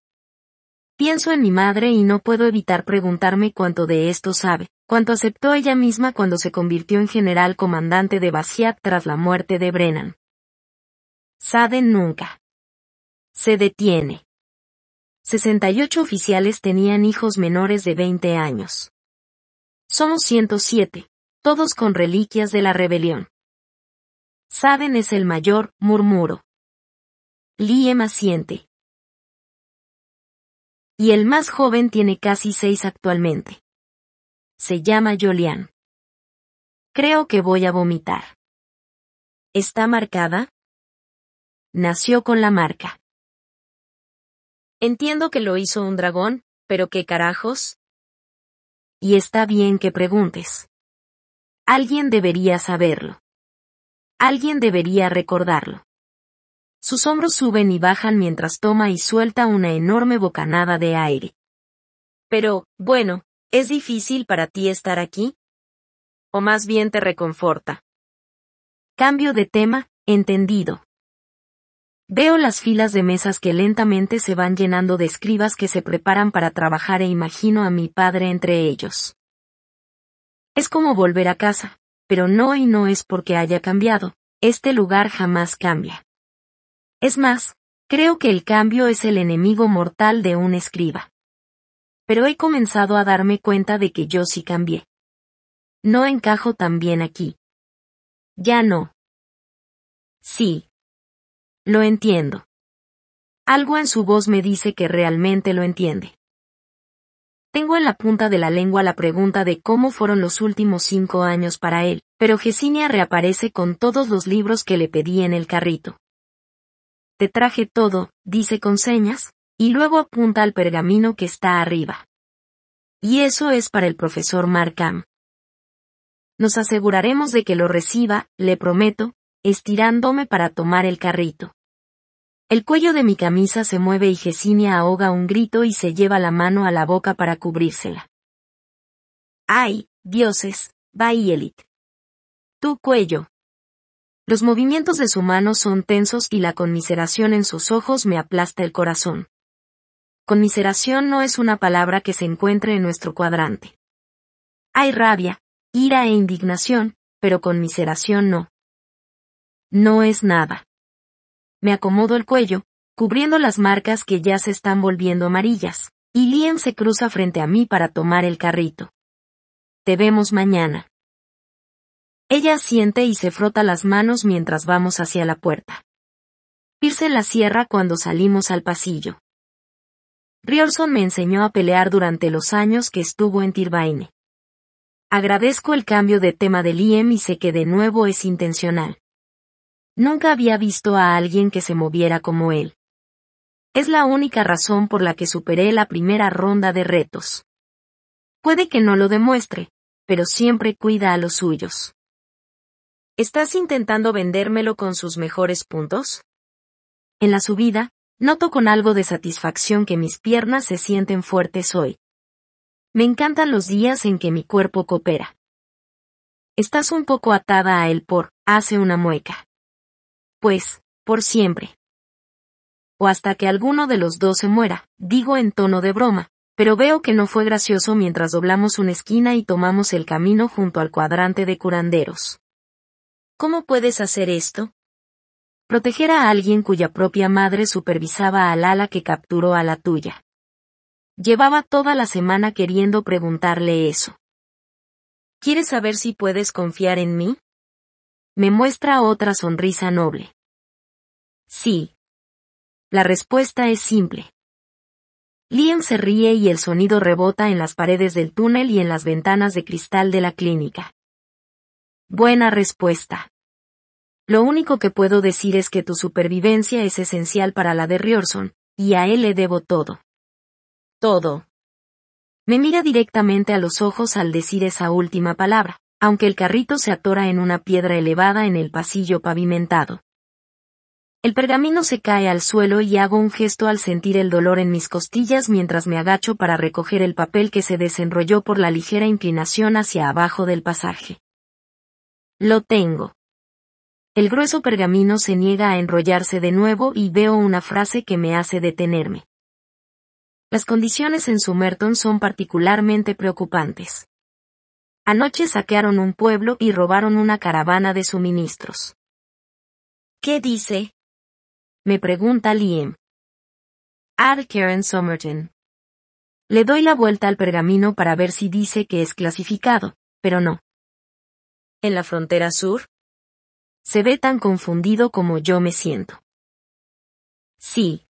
Pienso en mi madre y no puedo evitar preguntarme cuánto de esto sabe, cuánto aceptó ella misma cuando se convirtió en general comandante de Basiat tras la muerte de Brennan. Saden nunca. Se detiene. 68 oficiales tenían hijos menores de 20 años. Somos 107, todos con reliquias de la rebelión. Saden es el mayor, murmuro. Liem asiente. Y el más joven tiene casi seis actualmente. Se llama Jolian. Creo que voy a vomitar. ¿Está marcada? Nació con la marca. Entiendo que lo hizo un dragón, pero qué carajos. Y está bien que preguntes. Alguien debería saberlo. Alguien debería recordarlo. Sus hombros suben y bajan mientras toma y suelta una enorme bocanada de aire. Pero, bueno, ¿es difícil para ti estar aquí? O más bien te reconforta. Cambio de tema, entendido. Veo las filas de mesas que lentamente se van llenando de escribas que se preparan para trabajar e imagino a mi padre entre ellos. Es como volver a casa, pero no y no es porque haya cambiado, este lugar jamás cambia. Es más, creo que el cambio es el enemigo mortal de un escriba. Pero he comenzado a darme cuenta de que yo sí cambié. No encajo tan bien aquí. Ya no. Sí. Lo entiendo. Algo en su voz me dice que realmente lo entiende. Tengo en la punta de la lengua la pregunta de cómo fueron los últimos cinco años para él, pero Gesinia reaparece con todos los libros que le pedí en el carrito. Te traje todo, dice con señas, y luego apunta al pergamino que está arriba. Y eso es para el profesor Markham. Nos aseguraremos de que lo reciba, le prometo, estirándome para tomar el carrito. El cuello de mi camisa se mueve y Gesinia ahoga un grito y se lleva la mano a la boca para cubrírsela. ¡Ay, dioses! ¡Va Elit! Tu cuello. Los movimientos de su mano son tensos y la conmiseración en sus ojos me aplasta el corazón. Conmiseración no es una palabra que se encuentre en nuestro cuadrante. Hay rabia, ira e indignación, pero conmiseración no. No es nada. Me acomodo el cuello, cubriendo las marcas que ya se están volviendo amarillas, y Liam se cruza frente a mí para tomar el carrito. Te vemos mañana. Ella siente y se frota las manos mientras vamos hacia la puerta. Pierce la cierra cuando salimos al pasillo. Riorson me enseñó a pelear durante los años que estuvo en Tirvaine. Agradezco el cambio de tema del IEM y sé que de nuevo es intencional. Nunca había visto a alguien que se moviera como él. Es la única razón por la que superé la primera ronda de retos. Puede que no lo demuestre, pero siempre cuida a los suyos. ¿Estás intentando vendérmelo con sus mejores puntos? En la subida, noto con algo de satisfacción que mis piernas se sienten fuertes hoy. Me encantan los días en que mi cuerpo coopera. Estás un poco atada a él por, hace una mueca. Pues, por siempre. O hasta que alguno de los dos se muera, digo en tono de broma, pero veo que no fue gracioso mientras doblamos una esquina y tomamos el camino junto al cuadrante de curanderos. ¿Cómo puedes hacer esto? Proteger a alguien cuya propia madre supervisaba al ala que capturó a la tuya. Llevaba toda la semana queriendo preguntarle eso. ¿Quieres saber si puedes confiar en mí? Me muestra otra sonrisa noble. Sí. La respuesta es simple. Liam se ríe y el sonido rebota en las paredes del túnel y en las ventanas de cristal de la clínica. Buena respuesta. Lo único que puedo decir es que tu supervivencia es esencial para la de Riorson, y a él le debo todo. Todo. Me mira directamente a los ojos al decir esa última palabra, aunque el carrito se atora en una piedra elevada en el pasillo pavimentado. El pergamino se cae al suelo y hago un gesto al sentir el dolor en mis costillas mientras me agacho para recoger el papel que se desenrolló por la ligera inclinación hacia abajo del pasaje. Lo tengo. El grueso pergamino se niega a enrollarse de nuevo y veo una frase que me hace detenerme. Las condiciones en Sumerton son particularmente preocupantes. Anoche saquearon un pueblo y robaron una caravana de suministros. ¿Qué dice? Me pregunta Liam. Ad Karen Somerton. Le doy la vuelta al pergamino para ver si dice que es clasificado, pero no en la frontera sur? Se ve tan confundido como yo me siento. Sí.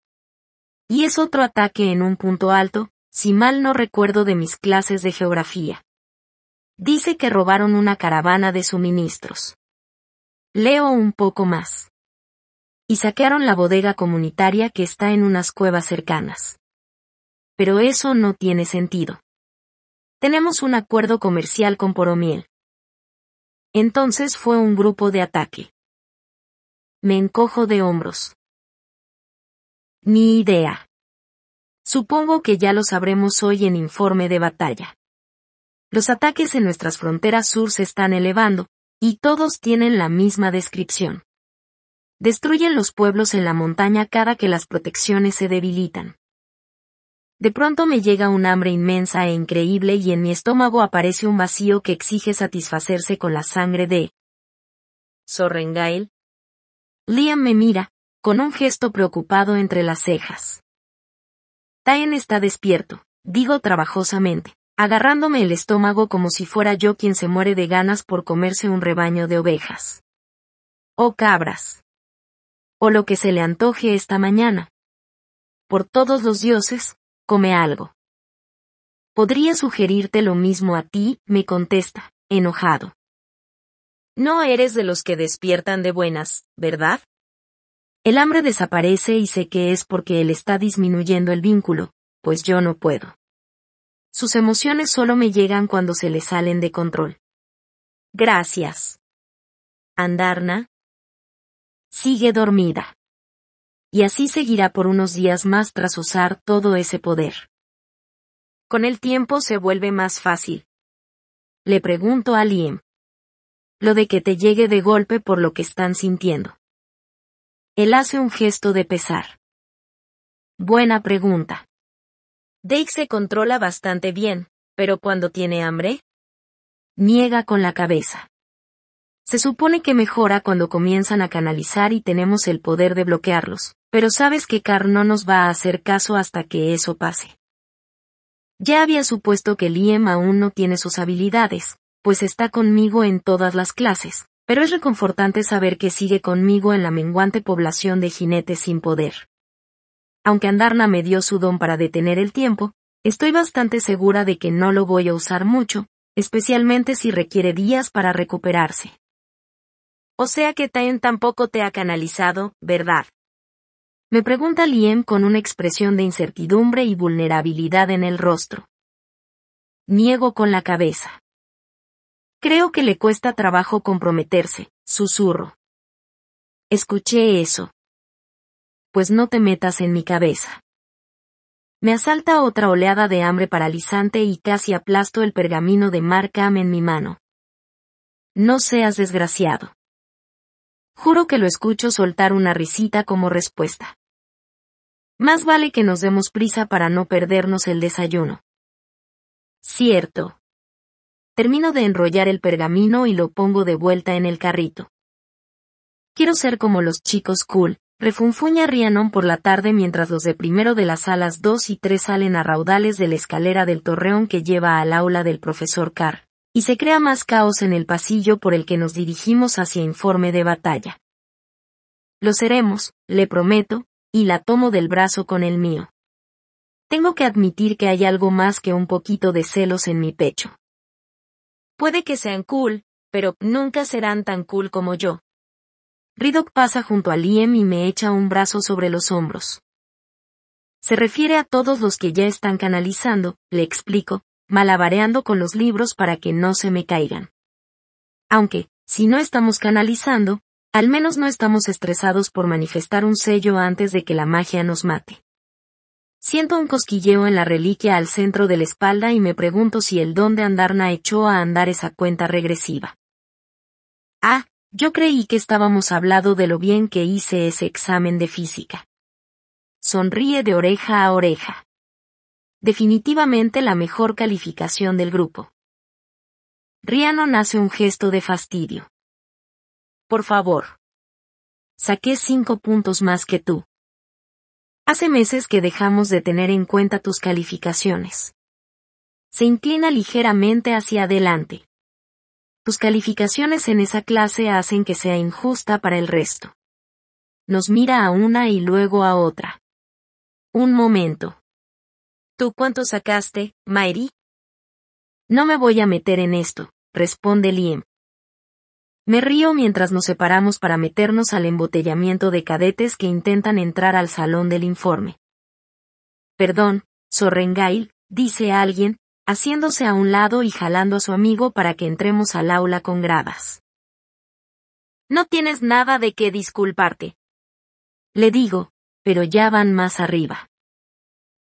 Y es otro ataque en un punto alto, si mal no recuerdo de mis clases de geografía. Dice que robaron una caravana de suministros. Leo un poco más. Y saquearon la bodega comunitaria que está en unas cuevas cercanas. Pero eso no tiene sentido. Tenemos un acuerdo comercial con Poromiel. Entonces fue un grupo de ataque. Me encojo de hombros. Ni idea. Supongo que ya lo sabremos hoy en informe de batalla. Los ataques en nuestras fronteras sur se están elevando, y todos tienen la misma descripción. Destruyen los pueblos en la montaña cada que las protecciones se debilitan. De pronto me llega un hambre inmensa e increíble y en mi estómago aparece un vacío que exige satisfacerse con la sangre de Sorrengail. Liam me mira, con un gesto preocupado entre las cejas. Taen está despierto, digo trabajosamente, agarrándome el estómago como si fuera yo quien se muere de ganas por comerse un rebaño de ovejas. O oh, cabras. O lo que se le antoje esta mañana. Por todos los dioses, come algo. Podría sugerirte lo mismo a ti, me contesta, enojado. No eres de los que despiertan de buenas, ¿verdad? El hambre desaparece y sé que es porque él está disminuyendo el vínculo, pues yo no puedo. Sus emociones solo me llegan cuando se le salen de control. Gracias. Andarna. Sigue dormida y así seguirá por unos días más tras usar todo ese poder. Con el tiempo se vuelve más fácil. Le pregunto a Liam. Lo de que te llegue de golpe por lo que están sintiendo. Él hace un gesto de pesar. Buena pregunta. Dave se controla bastante bien, pero cuando tiene hambre, niega con la cabeza. Se supone que mejora cuando comienzan a canalizar y tenemos el poder de bloquearlos, pero sabes que Car no nos va a hacer caso hasta que eso pase. Ya había supuesto que Liam aún no tiene sus habilidades, pues está conmigo en todas las clases, pero es reconfortante saber que sigue conmigo en la menguante población de jinetes sin poder. Aunque Andarna me dio su don para detener el tiempo, estoy bastante segura de que no lo voy a usar mucho, especialmente si requiere días para recuperarse. O sea que Tain tampoco te ha canalizado, ¿verdad? Me pregunta Liem con una expresión de incertidumbre y vulnerabilidad en el rostro. Niego con la cabeza. Creo que le cuesta trabajo comprometerse, susurro. Escuché eso. Pues no te metas en mi cabeza. Me asalta otra oleada de hambre paralizante y casi aplasto el pergamino de Markham en mi mano. No seas desgraciado. Juro que lo escucho soltar una risita como respuesta. Más vale que nos demos prisa para no perdernos el desayuno. Cierto. Termino de enrollar el pergamino y lo pongo de vuelta en el carrito. Quiero ser como los chicos cool, refunfuña Rianon por la tarde mientras los de primero de las salas 2 y 3 salen a raudales de la escalera del torreón que lleva al aula del profesor Carr, y se crea más caos en el pasillo por el que nos dirigimos hacia informe de batalla. Lo seremos, le prometo, y la tomo del brazo con el mío. Tengo que admitir que hay algo más que un poquito de celos en mi pecho. Puede que sean cool, pero nunca serán tan cool como yo. Riddock pasa junto a Liam y me echa un brazo sobre los hombros. Se refiere a todos los que ya están canalizando, le explico, malabareando con los libros para que no se me caigan. Aunque, si no estamos canalizando, al menos no estamos estresados por manifestar un sello antes de que la magia nos mate. Siento un cosquilleo en la reliquia al centro de la espalda y me pregunto si el don de Andarna echó a andar esa cuenta regresiva. Ah, yo creí que estábamos hablando de lo bien que hice ese examen de física. Sonríe de oreja a oreja. Definitivamente la mejor calificación del grupo. Riano hace un gesto de fastidio por favor. Saqué cinco puntos más que tú. Hace meses que dejamos de tener en cuenta tus calificaciones. Se inclina ligeramente hacia adelante. Tus calificaciones en esa clase hacen que sea injusta para el resto. Nos mira a una y luego a otra. Un momento. ¿Tú cuánto sacaste, Mairi? No me voy a meter en esto, responde Liam. Me río mientras nos separamos para meternos al embotellamiento de cadetes que intentan entrar al salón del informe. Perdón, Sorrengail, dice alguien, haciéndose a un lado y jalando a su amigo para que entremos al aula con gradas. No tienes nada de qué disculparte. Le digo, pero ya van más arriba.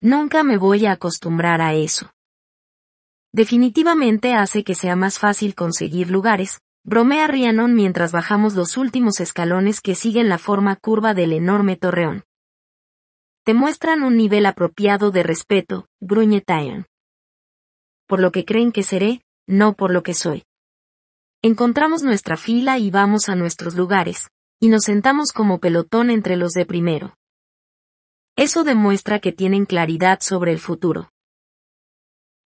Nunca me voy a acostumbrar a eso. Definitivamente hace que sea más fácil conseguir lugares, bromea Rhiannon mientras bajamos los últimos escalones que siguen la forma curva del enorme torreón. Te muestran un nivel apropiado de respeto, gruñe Por lo que creen que seré, no por lo que soy. Encontramos nuestra fila y vamos a nuestros lugares, y nos sentamos como pelotón entre los de primero. Eso demuestra que tienen claridad sobre el futuro.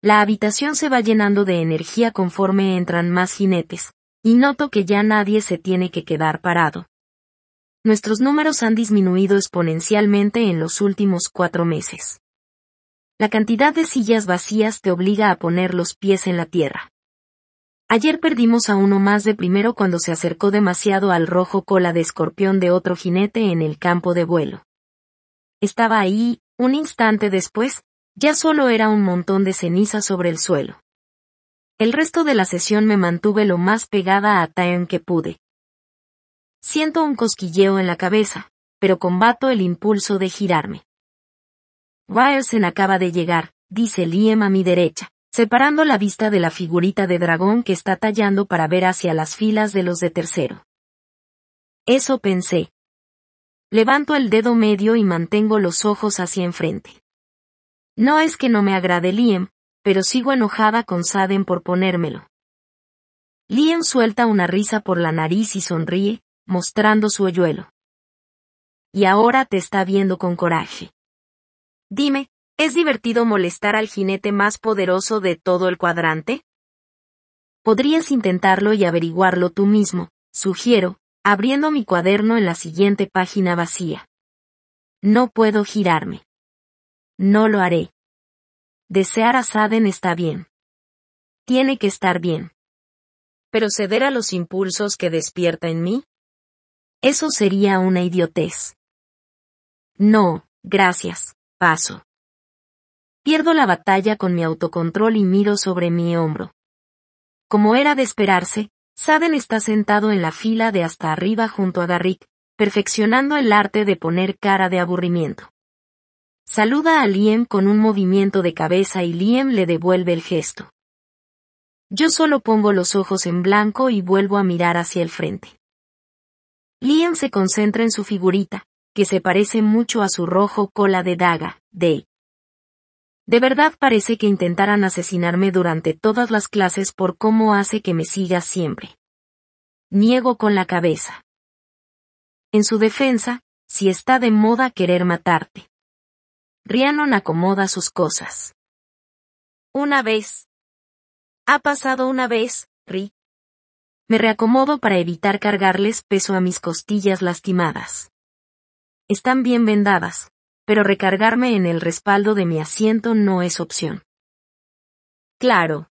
La habitación se va llenando de energía conforme entran más jinetes, y noto que ya nadie se tiene que quedar parado. Nuestros números han disminuido exponencialmente en los últimos cuatro meses. La cantidad de sillas vacías te obliga a poner los pies en la tierra. Ayer perdimos a uno más de primero cuando se acercó demasiado al rojo cola de escorpión de otro jinete en el campo de vuelo. Estaba ahí, un instante después, ya solo era un montón de ceniza sobre el suelo. El resto de la sesión me mantuve lo más pegada a Time que pude. Siento un cosquilleo en la cabeza, pero combato el impulso de girarme. Ryerson acaba de llegar, dice Liam a mi derecha, separando la vista de la figurita de dragón que está tallando para ver hacia las filas de los de tercero. Eso pensé. Levanto el dedo medio y mantengo los ojos hacia enfrente. No es que no me agrade Liam, pero sigo enojada con Saden por ponérmelo. Lien suelta una risa por la nariz y sonríe, mostrando su hoyuelo. Y ahora te está viendo con coraje. Dime, ¿es divertido molestar al jinete más poderoso de todo el cuadrante? Podrías intentarlo y averiguarlo tú mismo, sugiero, abriendo mi cuaderno en la siguiente página vacía. No puedo girarme. No lo haré. Desear a Saden está bien. Tiene que estar bien. Pero ceder a los impulsos que despierta en mí? Eso sería una idiotez. No, gracias, paso. Pierdo la batalla con mi autocontrol y miro sobre mi hombro. Como era de esperarse, Saden está sentado en la fila de hasta arriba junto a Garrick, perfeccionando el arte de poner cara de aburrimiento. Saluda a Liam con un movimiento de cabeza y Liam le devuelve el gesto. Yo solo pongo los ojos en blanco y vuelvo a mirar hacia el frente. Liam se concentra en su figurita, que se parece mucho a su rojo cola de daga, de... De verdad parece que intentaran asesinarme durante todas las clases por cómo hace que me siga siempre. Niego con la cabeza. En su defensa, si está de moda querer matarte. Rhiannon acomoda sus cosas. Una vez. Ha pasado una vez, Ri. Me reacomodo para evitar cargarles peso a mis costillas lastimadas. Están bien vendadas, pero recargarme en el respaldo de mi asiento no es opción. Claro.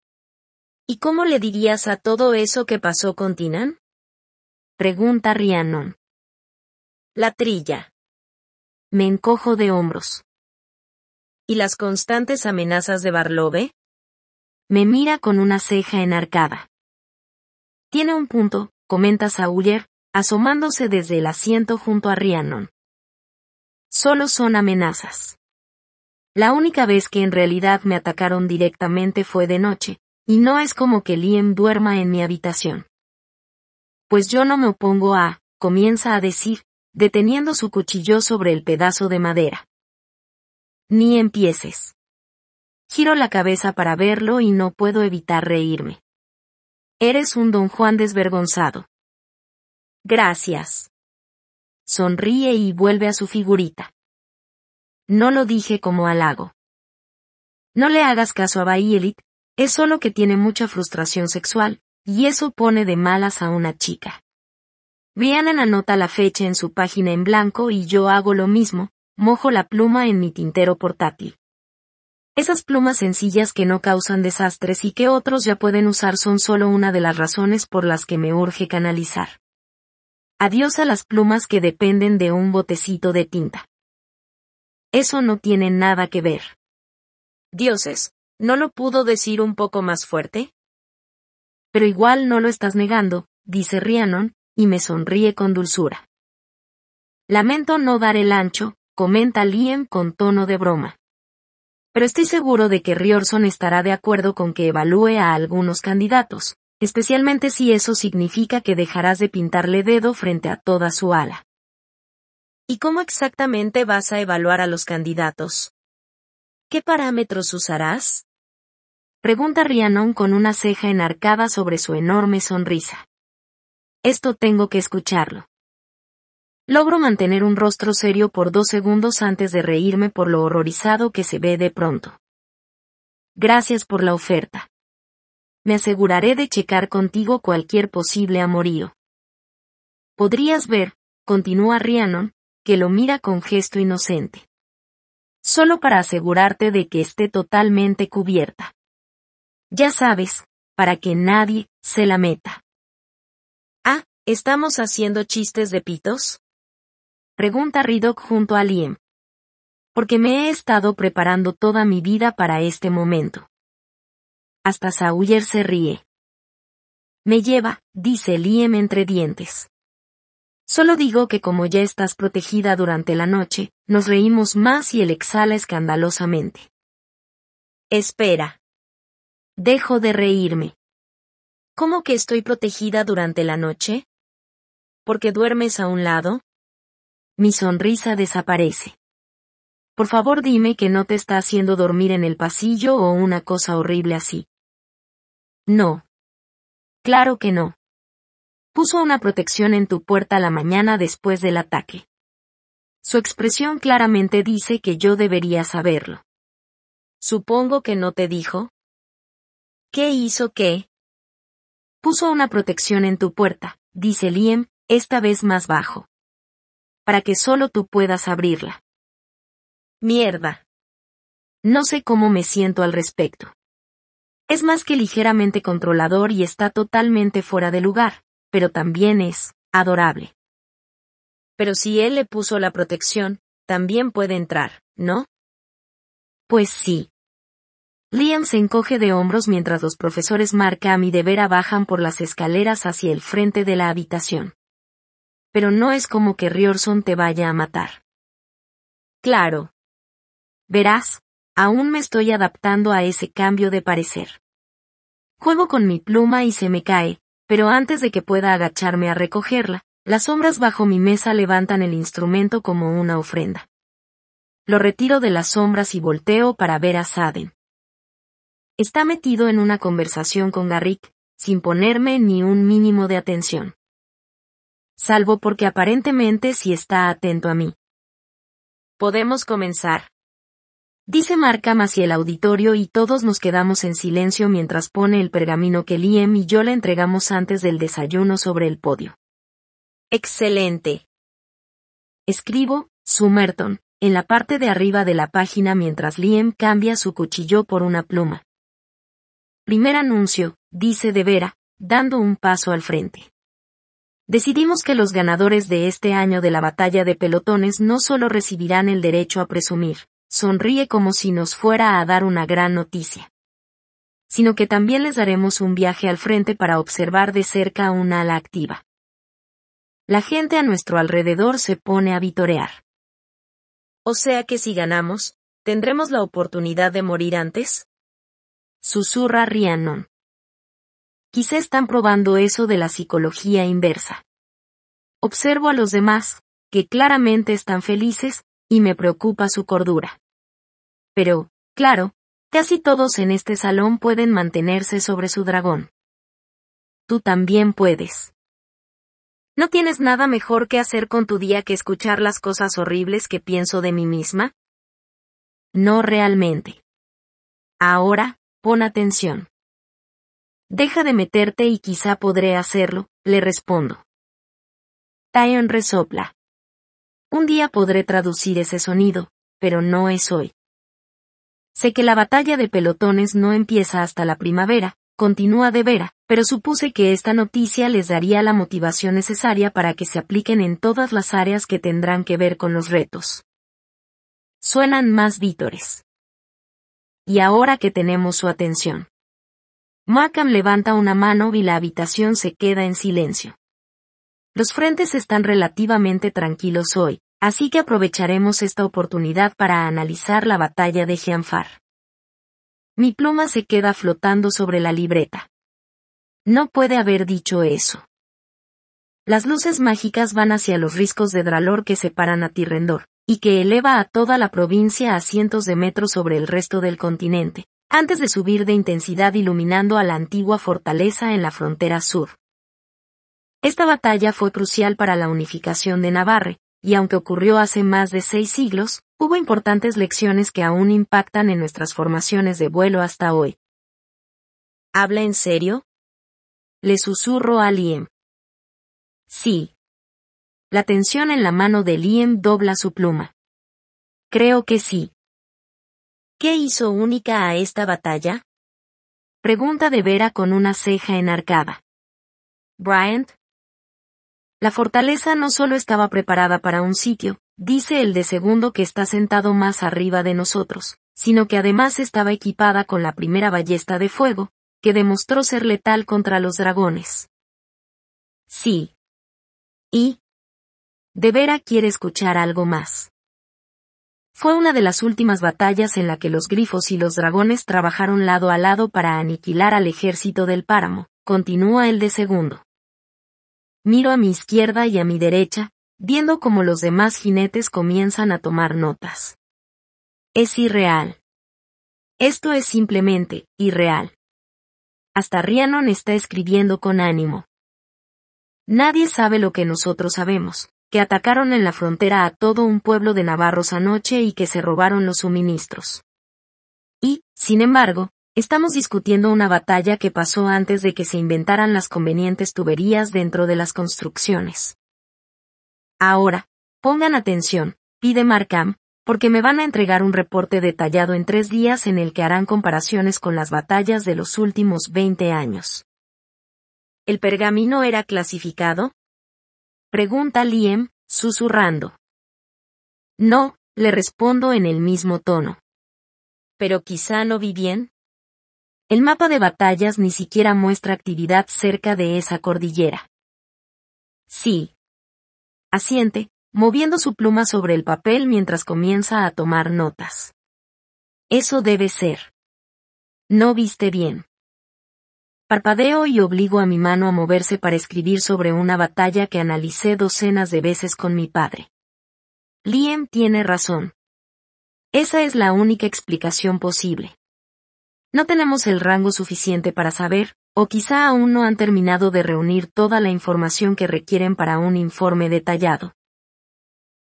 ¿Y cómo le dirías a todo eso que pasó con Tinan? Pregunta Rhiannon. La trilla. Me encojo de hombros. ¿Y las constantes amenazas de Barlove? Me mira con una ceja enarcada. Tiene un punto, comenta Sawyer, asomándose desde el asiento junto a Rhiannon. Solo son amenazas. La única vez que en realidad me atacaron directamente fue de noche, y no es como que Liam duerma en mi habitación. Pues yo no me opongo a, comienza a decir, deteniendo su cuchillo sobre el pedazo de madera. Ni empieces. Giro la cabeza para verlo y no puedo evitar reírme. Eres un don Juan desvergonzado. Gracias. Sonríe y vuelve a su figurita. No lo dije como halago. No le hagas caso a Baielit, es solo que tiene mucha frustración sexual, y eso pone de malas a una chica. Rhiannon anota la fecha en su página en blanco y yo hago lo mismo, mojo la pluma en mi tintero portátil. Esas plumas sencillas que no causan desastres y que otros ya pueden usar son solo una de las razones por las que me urge canalizar. Adiós a las plumas que dependen de un botecito de tinta. Eso no tiene nada que ver. Dioses, ¿no lo pudo decir un poco más fuerte? Pero igual no lo estás negando, dice Rhiannon, y me sonríe con dulzura. Lamento no dar el ancho, comenta Liam con tono de broma. Pero estoy seguro de que Riorson estará de acuerdo con que evalúe a algunos candidatos, especialmente si eso significa que dejarás de pintarle dedo frente a toda su ala. ¿Y cómo exactamente vas a evaluar a los candidatos? ¿Qué parámetros usarás? Pregunta Rhiannon con una ceja enarcada sobre su enorme sonrisa. Esto tengo que escucharlo. Logro mantener un rostro serio por dos segundos antes de reírme por lo horrorizado que se ve de pronto. Gracias por la oferta. Me aseguraré de checar contigo cualquier posible amorío. Podrías ver, continúa Rhiannon, que lo mira con gesto inocente. Solo para asegurarte de que esté totalmente cubierta. Ya sabes, para que nadie se la meta. Ah, ¿estamos haciendo chistes de pitos? Pregunta Ridok junto a Liam. Porque me he estado preparando toda mi vida para este momento. Hasta Sawyer se ríe. Me lleva, dice Liam entre dientes. Solo digo que como ya estás protegida durante la noche, nos reímos más y él exhala escandalosamente. Espera. Dejo de reírme. ¿Cómo que estoy protegida durante la noche? ¿Porque duermes a un lado? Mi sonrisa desaparece. Por favor dime que no te está haciendo dormir en el pasillo o una cosa horrible así. No. Claro que no. Puso una protección en tu puerta la mañana después del ataque. Su expresión claramente dice que yo debería saberlo. Supongo que no te dijo. ¿Qué hizo qué? Puso una protección en tu puerta, dice Liam, esta vez más bajo para que solo tú puedas abrirla. Mierda. No sé cómo me siento al respecto. Es más que ligeramente controlador y está totalmente fuera de lugar, pero también es adorable. Pero si él le puso la protección, también puede entrar, ¿no? Pues sí. Liam se encoge de hombros mientras los profesores Markham y Vera bajan por las escaleras hacia el frente de la habitación pero no es como que Riorson te vaya a matar. Claro. Verás, aún me estoy adaptando a ese cambio de parecer. Juego con mi pluma y se me cae, pero antes de que pueda agacharme a recogerla, las sombras bajo mi mesa levantan el instrumento como una ofrenda. Lo retiro de las sombras y volteo para ver a Saden. Está metido en una conversación con Garrick, sin ponerme ni un mínimo de atención salvo porque aparentemente sí está atento a mí. Podemos comenzar. Dice Markham hacia el auditorio y todos nos quedamos en silencio mientras pone el pergamino que Liam y yo le entregamos antes del desayuno sobre el podio. Excelente. Escribo, Sumerton, en la parte de arriba de la página mientras Liam cambia su cuchillo por una pluma. Primer anuncio, dice De Vera, dando un paso al frente decidimos que los ganadores de este año de la batalla de pelotones no solo recibirán el derecho a presumir, sonríe como si nos fuera a dar una gran noticia, sino que también les daremos un viaje al frente para observar de cerca una ala activa. La gente a nuestro alrededor se pone a vitorear. O sea que si ganamos, ¿tendremos la oportunidad de morir antes? Susurra Rhiannon. Quizá están probando eso de la psicología inversa. Observo a los demás, que claramente están felices, y me preocupa su cordura. Pero, claro, casi todos en este salón pueden mantenerse sobre su dragón. Tú también puedes. ¿No tienes nada mejor que hacer con tu día que escuchar las cosas horribles que pienso de mí misma? No realmente. Ahora, pon atención. Deja de meterte y quizá podré hacerlo, le respondo. Tyon resopla. Un día podré traducir ese sonido, pero no es hoy. Sé que la batalla de pelotones no empieza hasta la primavera, continúa de vera, pero supuse que esta noticia les daría la motivación necesaria para que se apliquen en todas las áreas que tendrán que ver con los retos. Suenan más vítores. Y ahora que tenemos su atención. Markham levanta una mano y la habitación se queda en silencio. Los frentes están relativamente tranquilos hoy, así que aprovecharemos esta oportunidad para analizar la batalla de Gianfar. Mi pluma se queda flotando sobre la libreta. No puede haber dicho eso. Las luces mágicas van hacia los riscos de Dralor que separan a Tirrendor, y que eleva a toda la provincia a cientos de metros sobre el resto del continente, antes de subir de intensidad iluminando a la antigua fortaleza en la frontera sur. Esta batalla fue crucial para la unificación de Navarre, y aunque ocurrió hace más de seis siglos, hubo importantes lecciones que aún impactan en nuestras formaciones de vuelo hasta hoy. ¿Habla en serio? Le susurro a Liam. Sí. La tensión en la mano de Liam dobla su pluma. Creo que sí. ¿Qué hizo única a esta batalla? Pregunta de Vera con una ceja enarcada. Bryant. La fortaleza no solo estaba preparada para un sitio, dice el de segundo que está sentado más arriba de nosotros, sino que además estaba equipada con la primera ballesta de fuego, que demostró ser letal contra los dragones. Sí. Y. De Vera quiere escuchar algo más. Fue una de las últimas batallas en la que los grifos y los dragones trabajaron lado a lado para aniquilar al ejército del páramo, continúa el de segundo. Miro a mi izquierda y a mi derecha, viendo como los demás jinetes comienzan a tomar notas. Es irreal. Esto es simplemente, irreal. Hasta Rhiannon está escribiendo con ánimo. Nadie sabe lo que nosotros sabemos, que atacaron en la frontera a todo un pueblo de navarros anoche y que se robaron los suministros. Y, sin embargo, estamos discutiendo una batalla que pasó antes de que se inventaran las convenientes tuberías dentro de las construcciones. Ahora, pongan atención, pide Markham, porque me van a entregar un reporte detallado en tres días en el que harán comparaciones con las batallas de los últimos 20 años. El pergamino era clasificado, Pregunta Liam, susurrando. No, le respondo en el mismo tono. Pero quizá no vi bien. El mapa de batallas ni siquiera muestra actividad cerca de esa cordillera. Sí. Asiente, moviendo su pluma sobre el papel mientras comienza a tomar notas. Eso debe ser. No viste bien. Parpadeo y obligo a mi mano a moverse para escribir sobre una batalla que analicé docenas de veces con mi padre. Liam tiene razón. Esa es la única explicación posible. No tenemos el rango suficiente para saber, o quizá aún no han terminado de reunir toda la información que requieren para un informe detallado.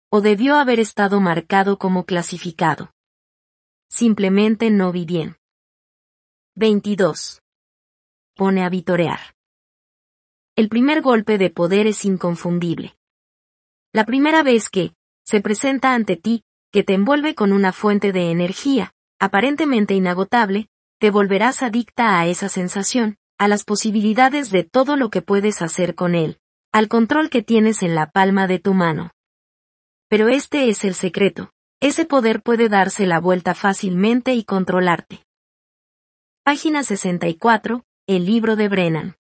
O debió haber estado marcado como clasificado. Simplemente no vi bien. 22 pone a vitorear. El primer golpe de poder es inconfundible. La primera vez que, se presenta ante ti, que te envuelve con una fuente de energía, aparentemente inagotable, te volverás adicta a esa sensación, a las posibilidades de todo lo que puedes hacer con él, al control que tienes en la palma de tu mano. Pero este es el secreto, ese poder puede darse la vuelta fácilmente y controlarte. Página 64, el libro de Brennan.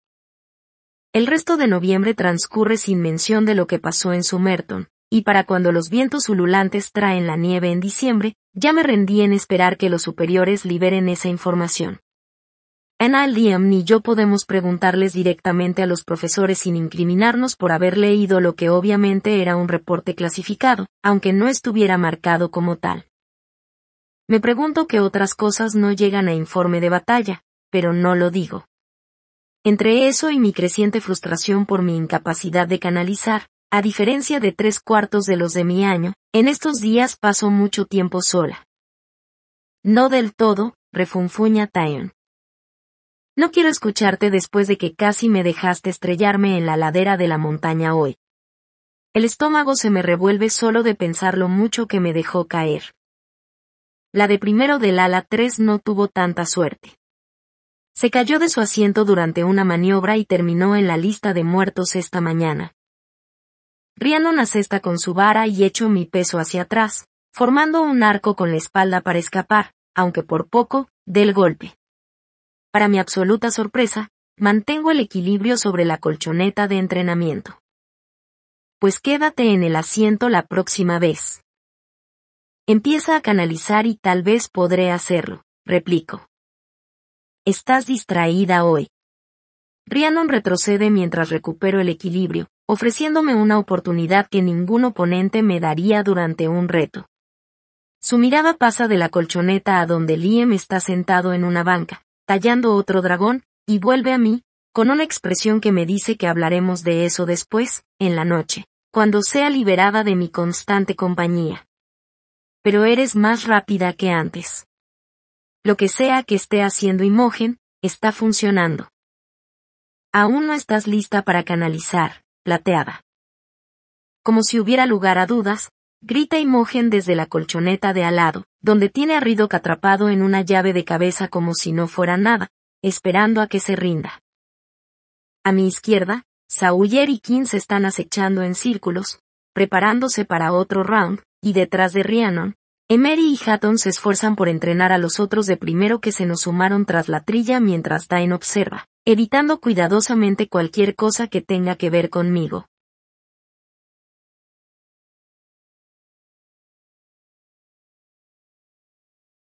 El resto de noviembre transcurre sin mención de lo que pasó en Sumerton, y para cuando los vientos ululantes traen la nieve en diciembre, ya me rendí en esperar que los superiores liberen esa información. En Aldiam ni yo podemos preguntarles directamente a los profesores sin incriminarnos por haber leído lo que obviamente era un reporte clasificado, aunque no estuviera marcado como tal. Me pregunto qué otras cosas no llegan a informe de batalla, pero no lo digo. Entre eso y mi creciente frustración por mi incapacidad de canalizar, a diferencia de tres cuartos de los de mi año, en estos días paso mucho tiempo sola. No del todo, refunfuña Tyon. No quiero escucharte después de que casi me dejaste estrellarme en la ladera de la montaña hoy. El estómago se me revuelve solo de pensar lo mucho que me dejó caer. La de primero del ala 3 no tuvo tanta suerte. Se cayó de su asiento durante una maniobra y terminó en la lista de muertos esta mañana. una cesta con su vara y echo mi peso hacia atrás, formando un arco con la espalda para escapar, aunque por poco, del golpe. Para mi absoluta sorpresa, mantengo el equilibrio sobre la colchoneta de entrenamiento. Pues quédate en el asiento la próxima vez. Empieza a canalizar y tal vez podré hacerlo, replico. Estás distraída hoy. Rhiannon retrocede mientras recupero el equilibrio, ofreciéndome una oportunidad que ningún oponente me daría durante un reto. Su mirada pasa de la colchoneta a donde Liam está sentado en una banca, tallando otro dragón, y vuelve a mí, con una expresión que me dice que hablaremos de eso después, en la noche, cuando sea liberada de mi constante compañía. Pero eres más rápida que antes. Lo que sea que esté haciendo Imogen, está funcionando. Aún no estás lista para canalizar, plateada. Como si hubiera lugar a dudas, grita Imogen desde la colchoneta de al lado, donde tiene a Ridok atrapado en una llave de cabeza como si no fuera nada, esperando a que se rinda. A mi izquierda, Sawyer y King se están acechando en círculos, preparándose para otro round, y detrás de Rhiannon, Emery y Hatton se esfuerzan por entrenar a los otros de primero que se nos sumaron tras la trilla mientras Dain observa, evitando cuidadosamente cualquier cosa que tenga que ver conmigo.